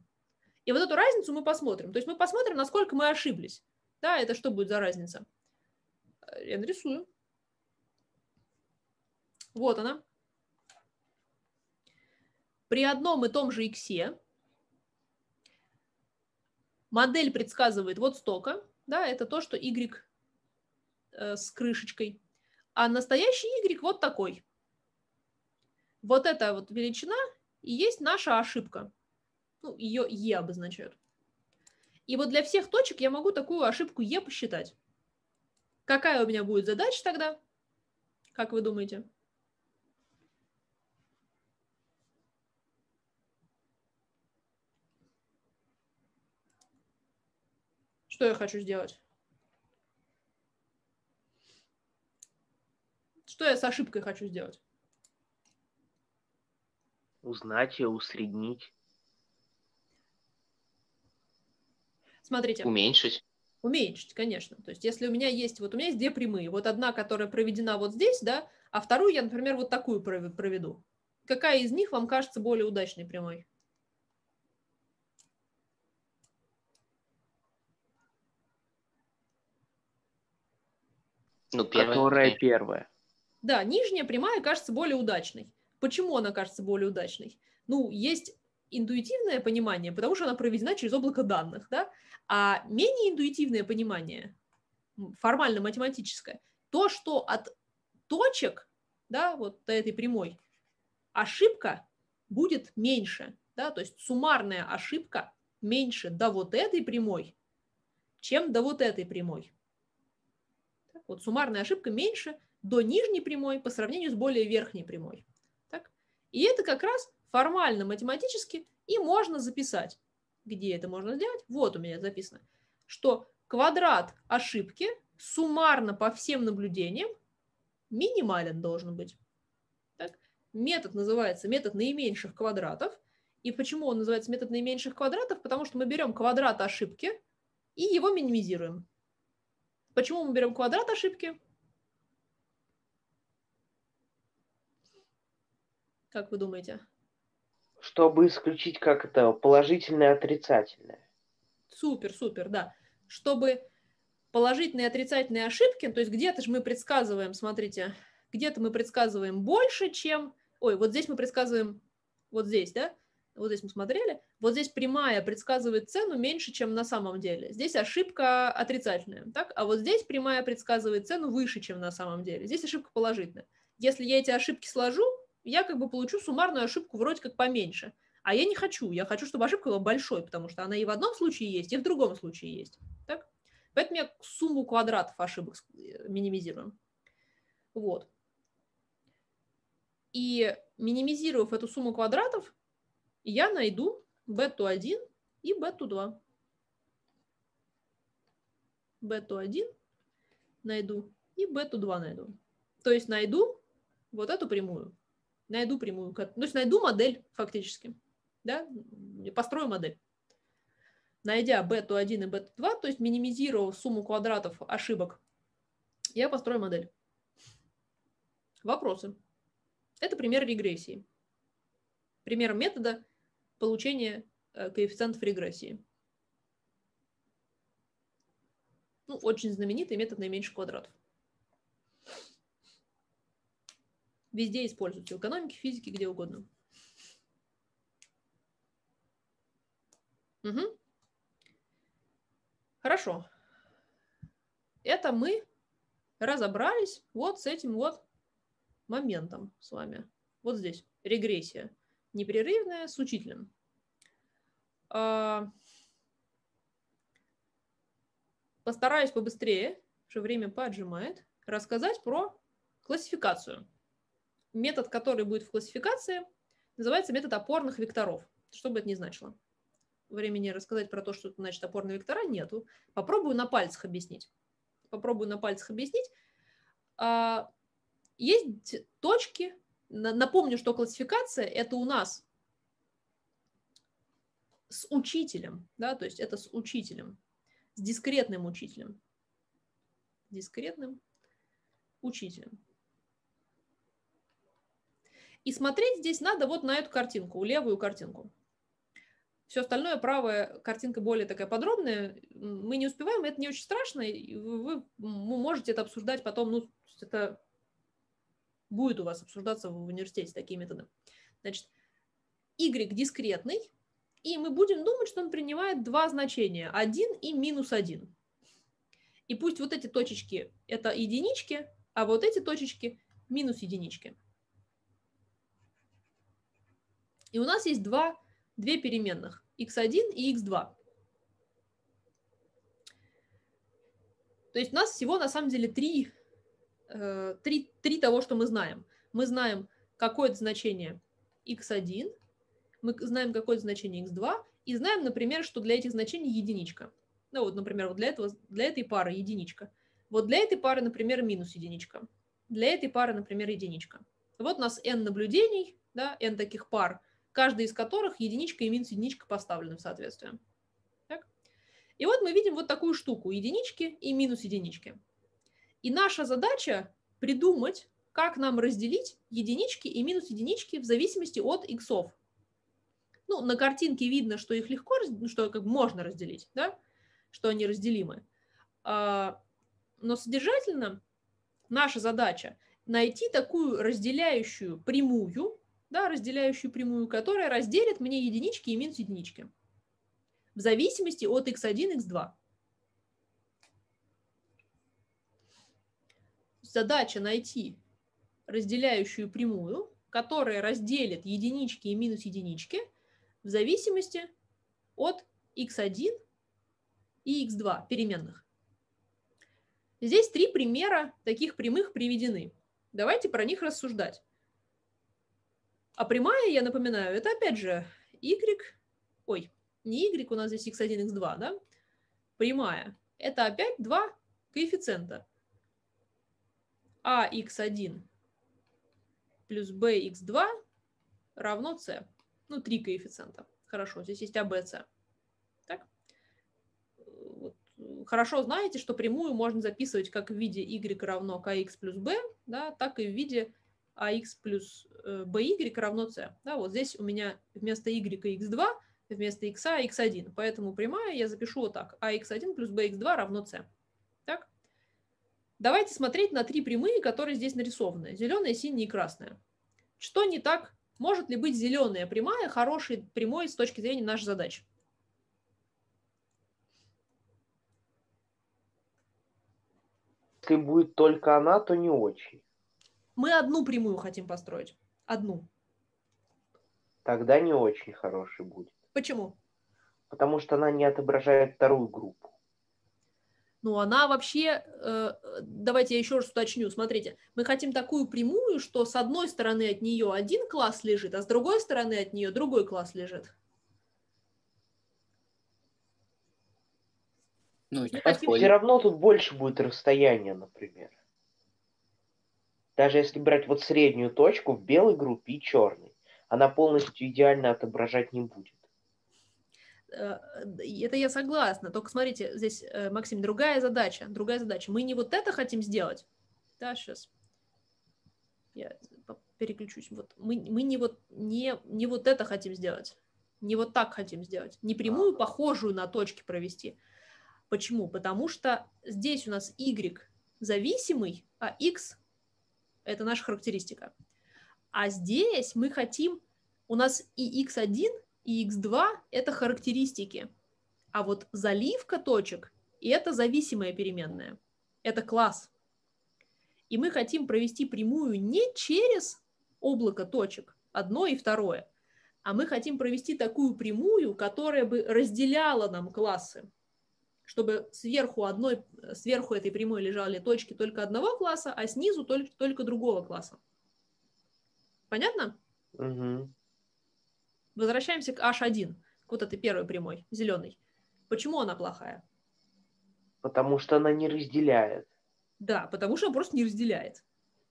И вот эту разницу мы посмотрим. То есть мы посмотрим, насколько мы ошиблись. Да, это что будет за разница? я нарисую. Вот она. При одном и том же иксе модель предсказывает вот столько, да, это то, что y э, с крышечкой, а настоящий y вот такой. Вот эта вот величина и есть наша ошибка. Ну, ее e обозначают. И вот для всех точек я могу такую ошибку e посчитать. Какая у меня будет задача тогда? Как вы думаете? Что я хочу сделать? Что я с ошибкой хочу сделать? Узнать и усреднить. Смотрите. Уменьшить. Уменьшить, конечно. То есть если у меня есть, вот у меня есть две прямые, вот одна, которая проведена вот здесь, да, а вторую я, например, вот такую проведу. Какая из них вам кажется более удачной прямой? Ну, первая. Которая первая. Да, нижняя прямая кажется более удачной. Почему она кажется более удачной? Ну, есть интуитивное понимание, потому что она проведена через облако данных, да, а менее интуитивное понимание, формально математическое, то, что от точек, да, вот до этой прямой, ошибка будет меньше, да, то есть суммарная ошибка меньше до вот этой прямой, чем до вот этой прямой. Так, вот суммарная ошибка меньше до нижней прямой по сравнению с более верхней прямой. Так? И это как раз формально, математически, и можно записать. Где это можно сделать? Вот у меня записано, что квадрат ошибки суммарно по всем наблюдениям минимален должен быть. Так? Метод называется метод наименьших квадратов. И почему он называется метод наименьших квадратов? Потому что мы берем квадрат ошибки и его минимизируем. Почему мы берем квадрат ошибки? Как вы думаете? чтобы исключить как это положительное и отрицательное. Супер, супер, да. Чтобы положительные и отрицательные ошибки, то есть где-то же мы предсказываем, смотрите, где-то мы предсказываем больше, чем... Ой, вот здесь мы предсказываем, вот здесь, да? Вот здесь мы смотрели. Вот здесь прямая предсказывает цену меньше, чем на самом деле. Здесь ошибка отрицательная, так? А вот здесь прямая предсказывает цену выше, чем на самом деле. Здесь ошибка положительная. Если я эти ошибки сложу, я как бы получу суммарную ошибку вроде как поменьше. А я не хочу, я хочу, чтобы ошибка была большой, потому что она и в одном случае есть, и в другом случае есть. Так? Поэтому я сумму квадратов ошибок э, минимизирую. Вот. И минимизировав эту сумму квадратов, я найду бету-1 и бету-2. Бету-1 найду и бету-2 найду. То есть найду вот эту прямую найду прямую, ну, то есть найду модель фактически, да, построю модель. Найдя бету 1 и бету 2, то есть минимизировав сумму квадратов ошибок, я построю модель. Вопросы. Это пример регрессии. Пример метода получения э, коэффициентов регрессии. Ну, очень знаменитый метод наименьших квадратов. везде используются в экономике, физике, где угодно. Угу. Хорошо. Это мы разобрались вот с этим вот моментом с вами. Вот здесь регрессия. Непрерывная с учителем. А, постараюсь побыстрее, что время поджимает, рассказать про классификацию метод, который будет в классификации, называется метод опорных векторов. Что бы это ни значило. Времени рассказать про то, что значит опорные вектора, нету. Попробую на пальцах объяснить. Попробую на пальцах объяснить. А, есть точки. Напомню, что классификация – это у нас с учителем, да, то есть это с учителем, с дискретным учителем, дискретным учителем. И смотреть здесь надо вот на эту картинку, левую картинку. Все остальное, правая картинка более такая подробная. Мы не успеваем, это не очень страшно. Вы можете это обсуждать потом, ну, это будет у вас обсуждаться в университете такие методы. Значит, y дискретный, и мы будем думать, что он принимает два значения, один и минус один. И пусть вот эти точечки – это единички, а вот эти точечки – минус единички. И у нас есть два, две переменных, x1 и x2. То есть у нас всего на самом деле три, э, три, три того, что мы знаем. Мы знаем какое-то значение x1, мы знаем какое-то значение x2, и знаем, например, что для этих значений единичка. Ну вот, например, вот для, этого, для этой пары единичка. Вот для этой пары, например, минус единичка. Для этой пары, например, единичка. Вот у нас n наблюдений, да, n таких пар – каждый из которых единичка и минус единичка поставлены в соответствии. Так? И вот мы видим вот такую штуку, единички и минус единички. И наша задача придумать, как нам разделить единички и минус единички в зависимости от иксов. Ну, на картинке видно, что их легко, ну, что как можно разделить, да? что они разделимы. А, но содержательно наша задача найти такую разделяющую прямую, да, разделяющую прямую, которая разделит мне единички и минус единички в зависимости от x1, x2. Задача найти разделяющую прямую, которая разделит единички и минус единички в зависимости от x1 и x2 переменных. Здесь три примера таких прямых приведены. Давайте про них рассуждать. А прямая, я напоминаю, это опять же y, ой, не y, у нас здесь x1, x2, да? Прямая. Это опять два коэффициента. ax1 а плюс bx2 равно c. Ну, три коэффициента. Хорошо, здесь есть abc. А, так? Вот. Хорошо знаете, что прямую можно записывать как в виде y равно kx плюс b, да, так и в виде ax плюс by э, равно c. Да, вот здесь у меня вместо y x2, вместо x x1. А Поэтому прямая я запишу вот так. ax1 а плюс bx2 равно c. Так? Давайте смотреть на три прямые, которые здесь нарисованы. Зеленая, синяя и красная. Что не так? Может ли быть зеленая прямая хорошей прямой с точки зрения нашей задачи? Если будет только она, то не очень. Мы одну прямую хотим построить. Одну. Тогда не очень хороший будет. Почему? Потому что она не отображает вторую группу. Ну, она вообще... Э, давайте я еще раз уточню. Смотрите, мы хотим такую прямую, что с одной стороны от нее один класс лежит, а с другой стороны от нее другой класс лежит. Ну, все равно тут больше будет расстояние, например. Даже если брать вот среднюю точку в белой группе и черной, она полностью идеально отображать не будет. Э, это я согласна. Только смотрите, здесь, э, Максим, другая задача. Другая задача. Мы не вот это хотим сделать. Да, сейчас. Я переключусь. Вот мы, мы не вот не, не вот это хотим сделать, не вот так хотим сделать, не прямую, а. похожую на точки провести. Почему? Потому что здесь у нас y зависимый, а x это наша характеристика. А здесь мы хотим, у нас и x1, и x2 – это характеристики. А вот заливка точек – это зависимая переменная. Это класс. И мы хотим провести прямую не через облако точек, одно и второе, а мы хотим провести такую прямую, которая бы разделяла нам классы чтобы сверху, одной, э, сверху этой прямой лежали точки только одного класса, а снизу только, только другого класса. Понятно? Угу. Возвращаемся к H1, к вот этой первой прямой, зеленой. Почему она плохая? Потому что она не разделяет. Да, потому что она просто не разделяет.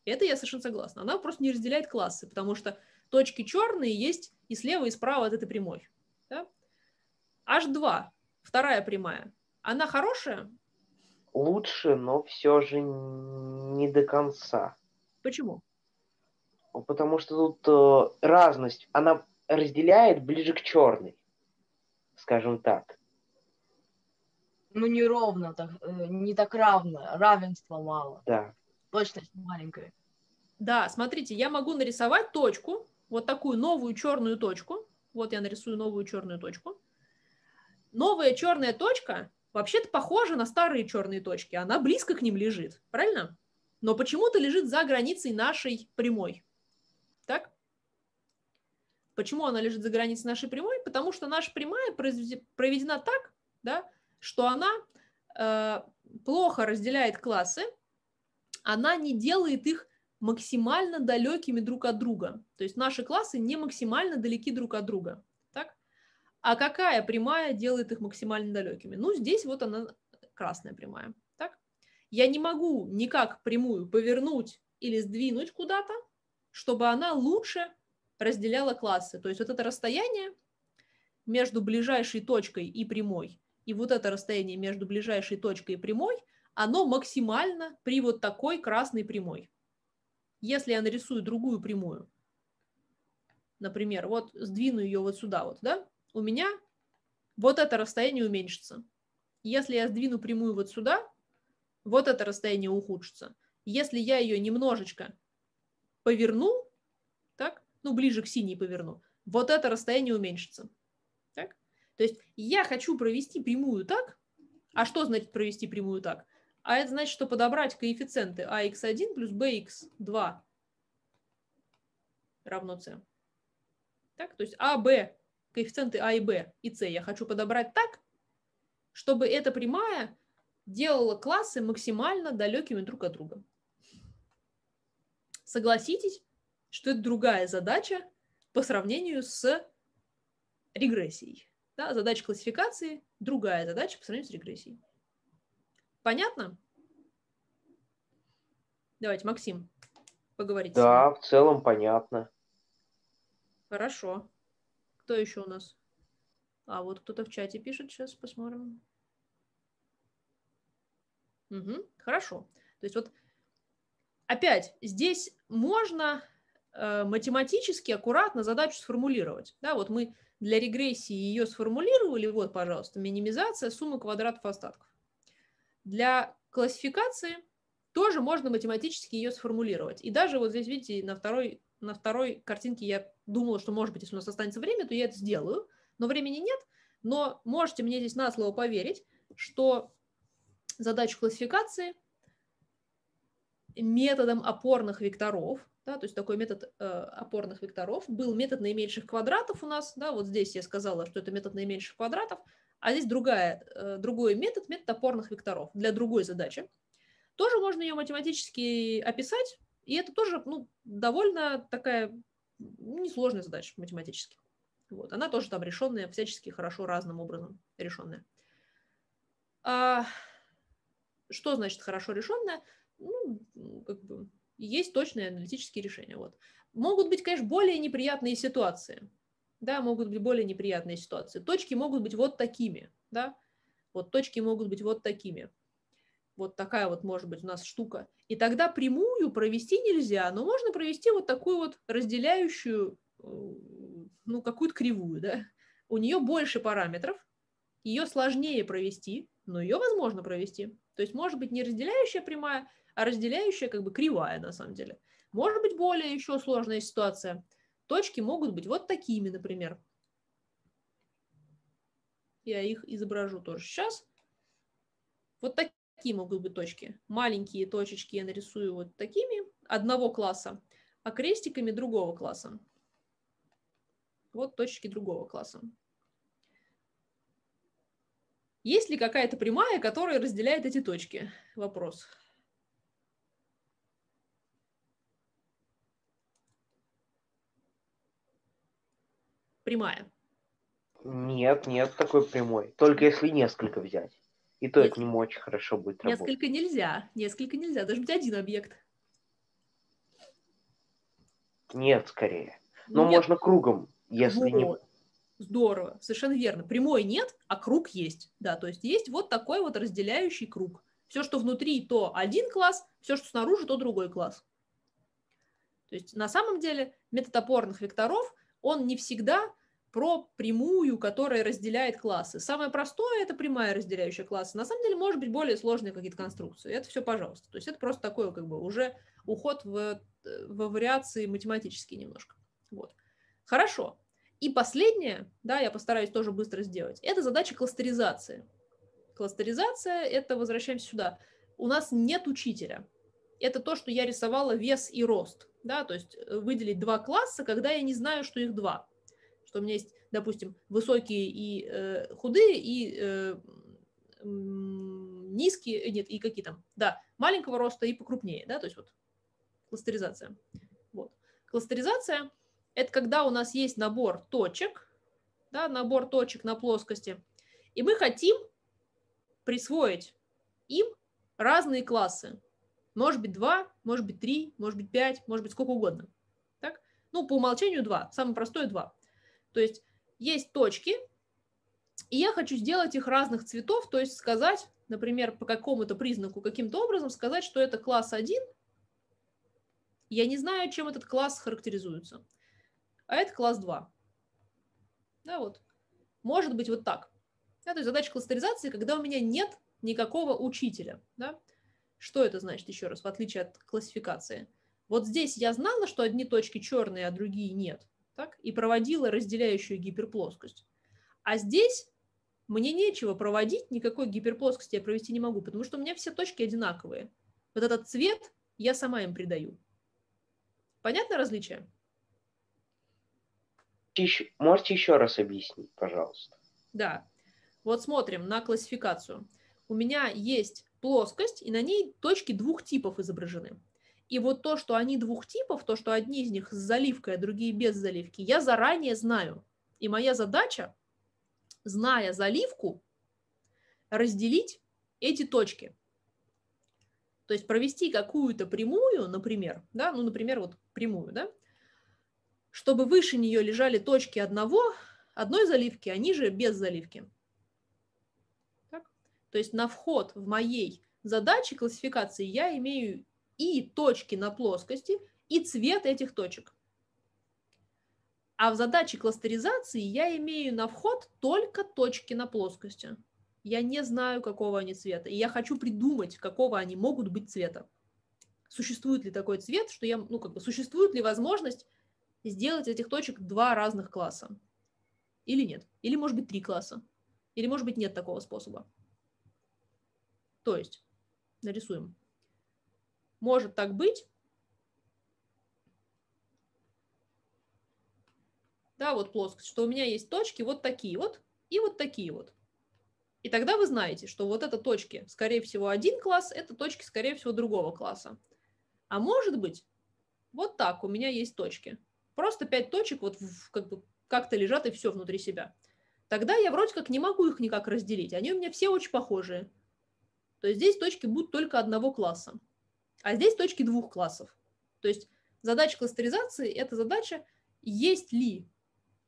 Это я совершенно согласна. Она просто не разделяет классы, потому что точки черные есть и слева, и справа от этой прямой. Да? H2, вторая прямая. Она хорошая? Лучше, но все же не до конца. Почему? Ну, потому что тут э, разность, она разделяет ближе к черной, скажем так. Ну, не ровно, так, э, не так равно, равенства мало. Да. Точность маленькая. Да, смотрите, я могу нарисовать точку, вот такую новую черную точку. Вот я нарисую новую черную точку. Новая черная точка вообще-то похожа на старые черные точки, она близко к ним лежит, правильно? Но почему-то лежит за границей нашей прямой. Так? Почему она лежит за границей нашей прямой? Потому что наша прямая проведена так, да, что она э, плохо разделяет классы, она не делает их максимально далекими друг от друга. То есть наши классы не максимально далеки друг от друга. А какая прямая делает их максимально далекими? Ну, здесь вот она красная прямая. Так? Я не могу никак прямую повернуть или сдвинуть куда-то, чтобы она лучше разделяла классы. То есть вот это расстояние между ближайшей точкой и прямой, и вот это расстояние между ближайшей точкой и прямой, оно максимально при вот такой красной прямой. Если я нарисую другую прямую, например, вот сдвину ее вот сюда вот, да, у меня вот это расстояние уменьшится. Если я сдвину прямую вот сюда, вот это расстояние ухудшится. Если я ее немножечко поверну, так, ну, ближе к синей поверну, вот это расстояние уменьшится. Так? То есть я хочу провести прямую так, а что значит провести прямую так? А это значит, что подобрать коэффициенты ax1 плюс bx2 равно c. Так, то есть а, b коэффициенты А и Б и С я хочу подобрать так, чтобы эта прямая делала классы максимально далекими друг от друга. Согласитесь, что это другая задача по сравнению с регрессией. Да, задача классификации – другая задача по сравнению с регрессией. Понятно? Давайте, Максим, поговорите. Да, в целом понятно. Хорошо. Кто еще у нас? А вот кто-то в чате пишет, сейчас посмотрим. Угу, хорошо. То есть вот опять здесь можно э, математически аккуратно задачу сформулировать. Да, вот мы для регрессии ее сформулировали, вот, пожалуйста, минимизация суммы квадратов остатков. Для классификации тоже можно математически ее сформулировать. И даже вот здесь, видите, на второй, на второй картинке я думала, что, может быть, если у нас останется время, то я это сделаю, но времени нет, но можете мне здесь на слово поверить, что задачу классификации методом опорных векторов, да, то есть такой метод э, опорных векторов, был метод наименьших квадратов у нас, да, вот здесь я сказала, что это метод наименьших квадратов, а здесь другая, э, другой метод, метод опорных векторов для другой задачи. Тоже можно ее математически описать, и это тоже ну, довольно такая ну, несложная задача математически. Вот. Она тоже там решенная, всячески хорошо разным образом решенная. А, что значит хорошо решенная? Ну, как бы, есть точные аналитические решения. Вот. Могут быть, конечно, более неприятные ситуации. Да, могут быть более неприятные ситуации. Точки могут быть вот такими, да. Вот точки могут быть вот такими. Вот такая вот может быть у нас штука. И тогда прямую провести нельзя, но можно провести вот такую вот разделяющую, э, ну, какую-то кривую, да. У нее больше параметров, ее сложнее провести, но ее возможно провести. То есть может быть не разделяющая прямая, а разделяющая как бы кривая на самом деле. Может быть более еще сложная ситуация. Точки могут быть вот такими, например. Я их изображу тоже сейчас. Вот такие какие могут быть точки? Маленькие точечки я нарисую вот такими, одного класса, а крестиками другого класса. Вот точки другого класса. Есть ли какая-то прямая, которая разделяет эти точки? Вопрос. Прямая. Нет, нет такой прямой. Только если несколько взять. И то Нет. это не очень хорошо будет работать. Несколько нельзя, несколько нельзя, должен быть один объект. Нет, скорее. Ну Но нет. можно кругом, если вот. не... Здорово, совершенно верно. Прямой нет, а круг есть. Да, то есть есть вот такой вот разделяющий круг. Все, что внутри, то один класс, все, что снаружи, то другой класс. То есть на самом деле метод опорных векторов, он не всегда про прямую, которая разделяет классы. Самое простое – это прямая разделяющая классы. На самом деле, может быть, более сложные какие-то конструкции. Это все пожалуйста. То есть это просто такой как бы уже уход в, э, во вариации математические немножко. Вот. Хорошо. И последнее, да, я постараюсь тоже быстро сделать, это задача кластеризации. Кластеризация – это, возвращаемся сюда, у нас нет учителя. Это то, что я рисовала вес и рост. Да, то есть э, выделить два класса, когда я не знаю, что их два что у меня есть, допустим, высокие и э, худые, и э, низкие, нет, и какие там, да, маленького роста и покрупнее, да, то есть вот кластеризация. Вот. Кластеризация – это когда у нас есть набор точек, да, набор точек на плоскости, и мы хотим присвоить им разные классы. Может быть, два, может быть, три, может быть, пять, может быть, сколько угодно. Так? Ну, по умолчанию два, самое простое два. То есть есть точки, и я хочу сделать их разных цветов, то есть сказать, например, по какому-то признаку, каким-то образом сказать, что это класс 1, я не знаю, чем этот класс характеризуется, а это класс 2. Да, вот. Может быть, вот так. Да, то есть задача кластеризации, когда у меня нет никакого учителя. Да? Что это значит, еще раз, в отличие от классификации? Вот здесь я знала, что одни точки черные, а другие нет так, и проводила разделяющую гиперплоскость. А здесь мне нечего проводить, никакой гиперплоскости я провести не могу, потому что у меня все точки одинаковые. Вот этот цвет я сама им придаю. Понятно различие? можете еще раз объяснить, пожалуйста? Да. Вот смотрим на классификацию. У меня есть плоскость, и на ней точки двух типов изображены – и вот то, что они двух типов, то, что одни из них с заливкой, а другие без заливки, я заранее знаю. И моя задача, зная заливку, разделить эти точки. То есть провести какую-то прямую, например, да, ну, например, вот прямую, да, чтобы выше нее лежали точки одного, одной заливки, а ниже без заливки. Так? То есть на вход в моей задачи классификации я имею и точки на плоскости, и цвет этих точек. А в задаче кластеризации я имею на вход только точки на плоскости. Я не знаю, какого они цвета, и я хочу придумать, какого они могут быть цвета. Существует ли такой цвет, что я, ну, как бы, существует ли возможность сделать этих точек два разных класса? Или нет? Или, может быть, три класса? Или, может быть, нет такого способа? То есть, нарисуем. Может так быть? Да, вот плоскость, что у меня есть точки вот такие вот и вот такие вот. И тогда вы знаете, что вот это точки, скорее всего, один класс, это точки, скорее всего, другого класса. А может быть, вот так у меня есть точки. Просто пять точек вот как бы как-то лежат и все внутри себя. Тогда я вроде как не могу их никак разделить. Они у меня все очень похожие. То есть здесь точки будут только одного класса. А здесь точки двух классов. То есть задача кластеризации – это задача, есть ли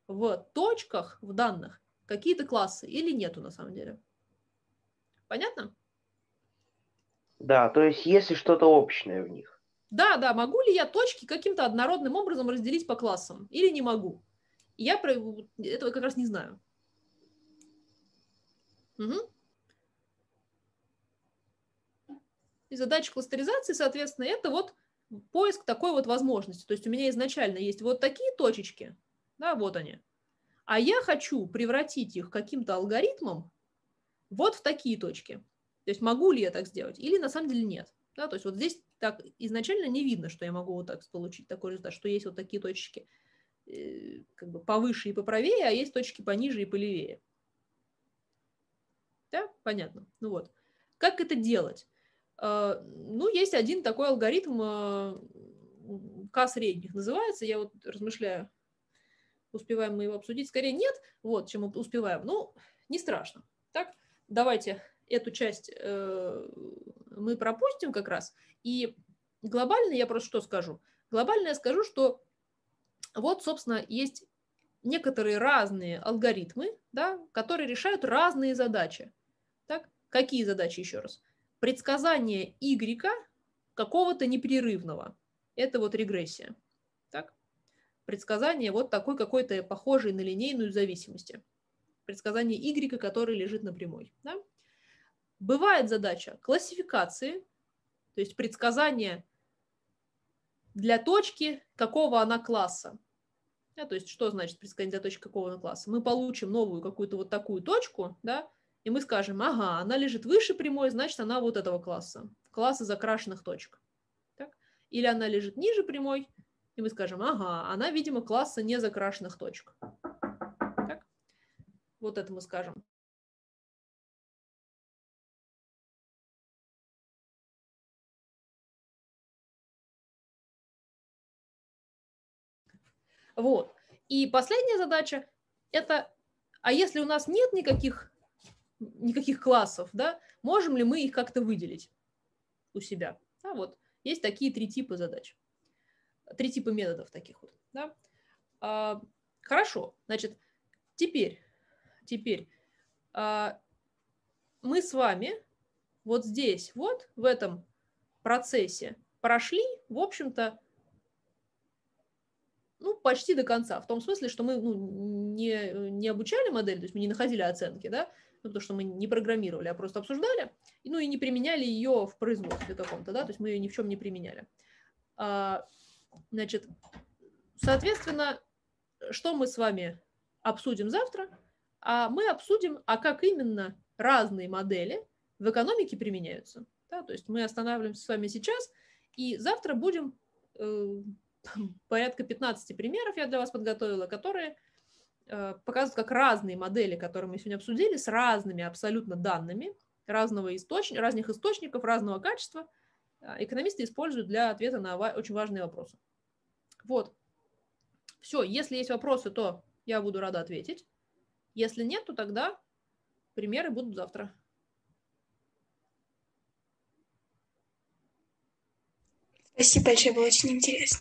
в точках, в данных, какие-то классы или нету на самом деле. Понятно? Да, то есть если что-то общее в них. Да, да, могу ли я точки каким-то однородным образом разделить по классам или не могу? Я про... этого как раз не знаю. Угу. и задача кластеризации, соответственно, это вот поиск такой вот возможности. То есть у меня изначально есть вот такие точечки, да, вот они, а я хочу превратить их каким-то алгоритмом вот в такие точки. То есть могу ли я так сделать или на самом деле нет. Да, то есть вот здесь так изначально не видно, что я могу вот так получить такой результат, что есть вот такие точки, э, как бы повыше и поправее, а есть точки пониже и полевее. Да, понятно. Ну вот. Как это делать? Э, ну, есть один такой алгоритм э, К средних называется, я вот размышляю, успеваем мы его обсудить, скорее нет, вот, чем успеваем, ну, не страшно. Так, давайте эту часть э, мы пропустим как раз, и глобально я просто что скажу? Глобально я скажу, что вот, собственно, есть некоторые разные алгоритмы, да, которые решают разные задачи. Так, какие задачи еще раз? предсказание Y какого-то непрерывного. Это вот регрессия. Так? Предсказание вот такой какой-то похожей на линейную зависимости. Предсказание Y, которое лежит на прямой. Да? Бывает задача классификации, то есть предсказание для точки, какого она класса. Да, то есть что значит предсказание для точки, какого она класса? Мы получим новую какую-то вот такую точку, да, и мы скажем, ага, она лежит выше прямой, значит, она вот этого класса, класса закрашенных точек. Так? Или она лежит ниже прямой, и мы скажем, ага, она, видимо, класса незакрашенных точек. Так? Вот это мы скажем. Вот. И последняя задача – это, а если у нас нет никаких никаких классов, да, можем ли мы их как-то выделить у себя? Да, вот. Есть такие три типа задач, три типа методов таких вот. Да? А, хорошо, значит, теперь, теперь а, мы с вами вот здесь, вот в этом процессе прошли, в общем-то, ну, почти до конца, в том смысле, что мы ну, не, не обучали модель, то есть мы не находили оценки, да, ну, потому что мы не программировали, а просто обсуждали, ну и не применяли ее в производстве каком-то, да, то есть мы ее ни в чем не применяли. А, значит, соответственно, что мы с вами обсудим завтра? А мы обсудим, а как именно разные модели в экономике применяются. Да? То есть мы останавливаемся с вами сейчас, и завтра будем э, порядка 15 примеров я для вас подготовила, которые Э, показывают как разные модели, которые мы сегодня обсудили, с разными абсолютно данными, разного источ... разных источников, разного качества, э, экономисты используют для ответа на очень важные вопросы. Вот. Все, если есть вопросы, то я буду рада ответить. Если нет, то тогда примеры будут завтра. Спасибо большое, было очень интересно.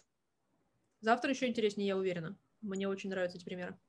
Завтра еще интереснее, я уверена. Мне очень нравятся эти примеры.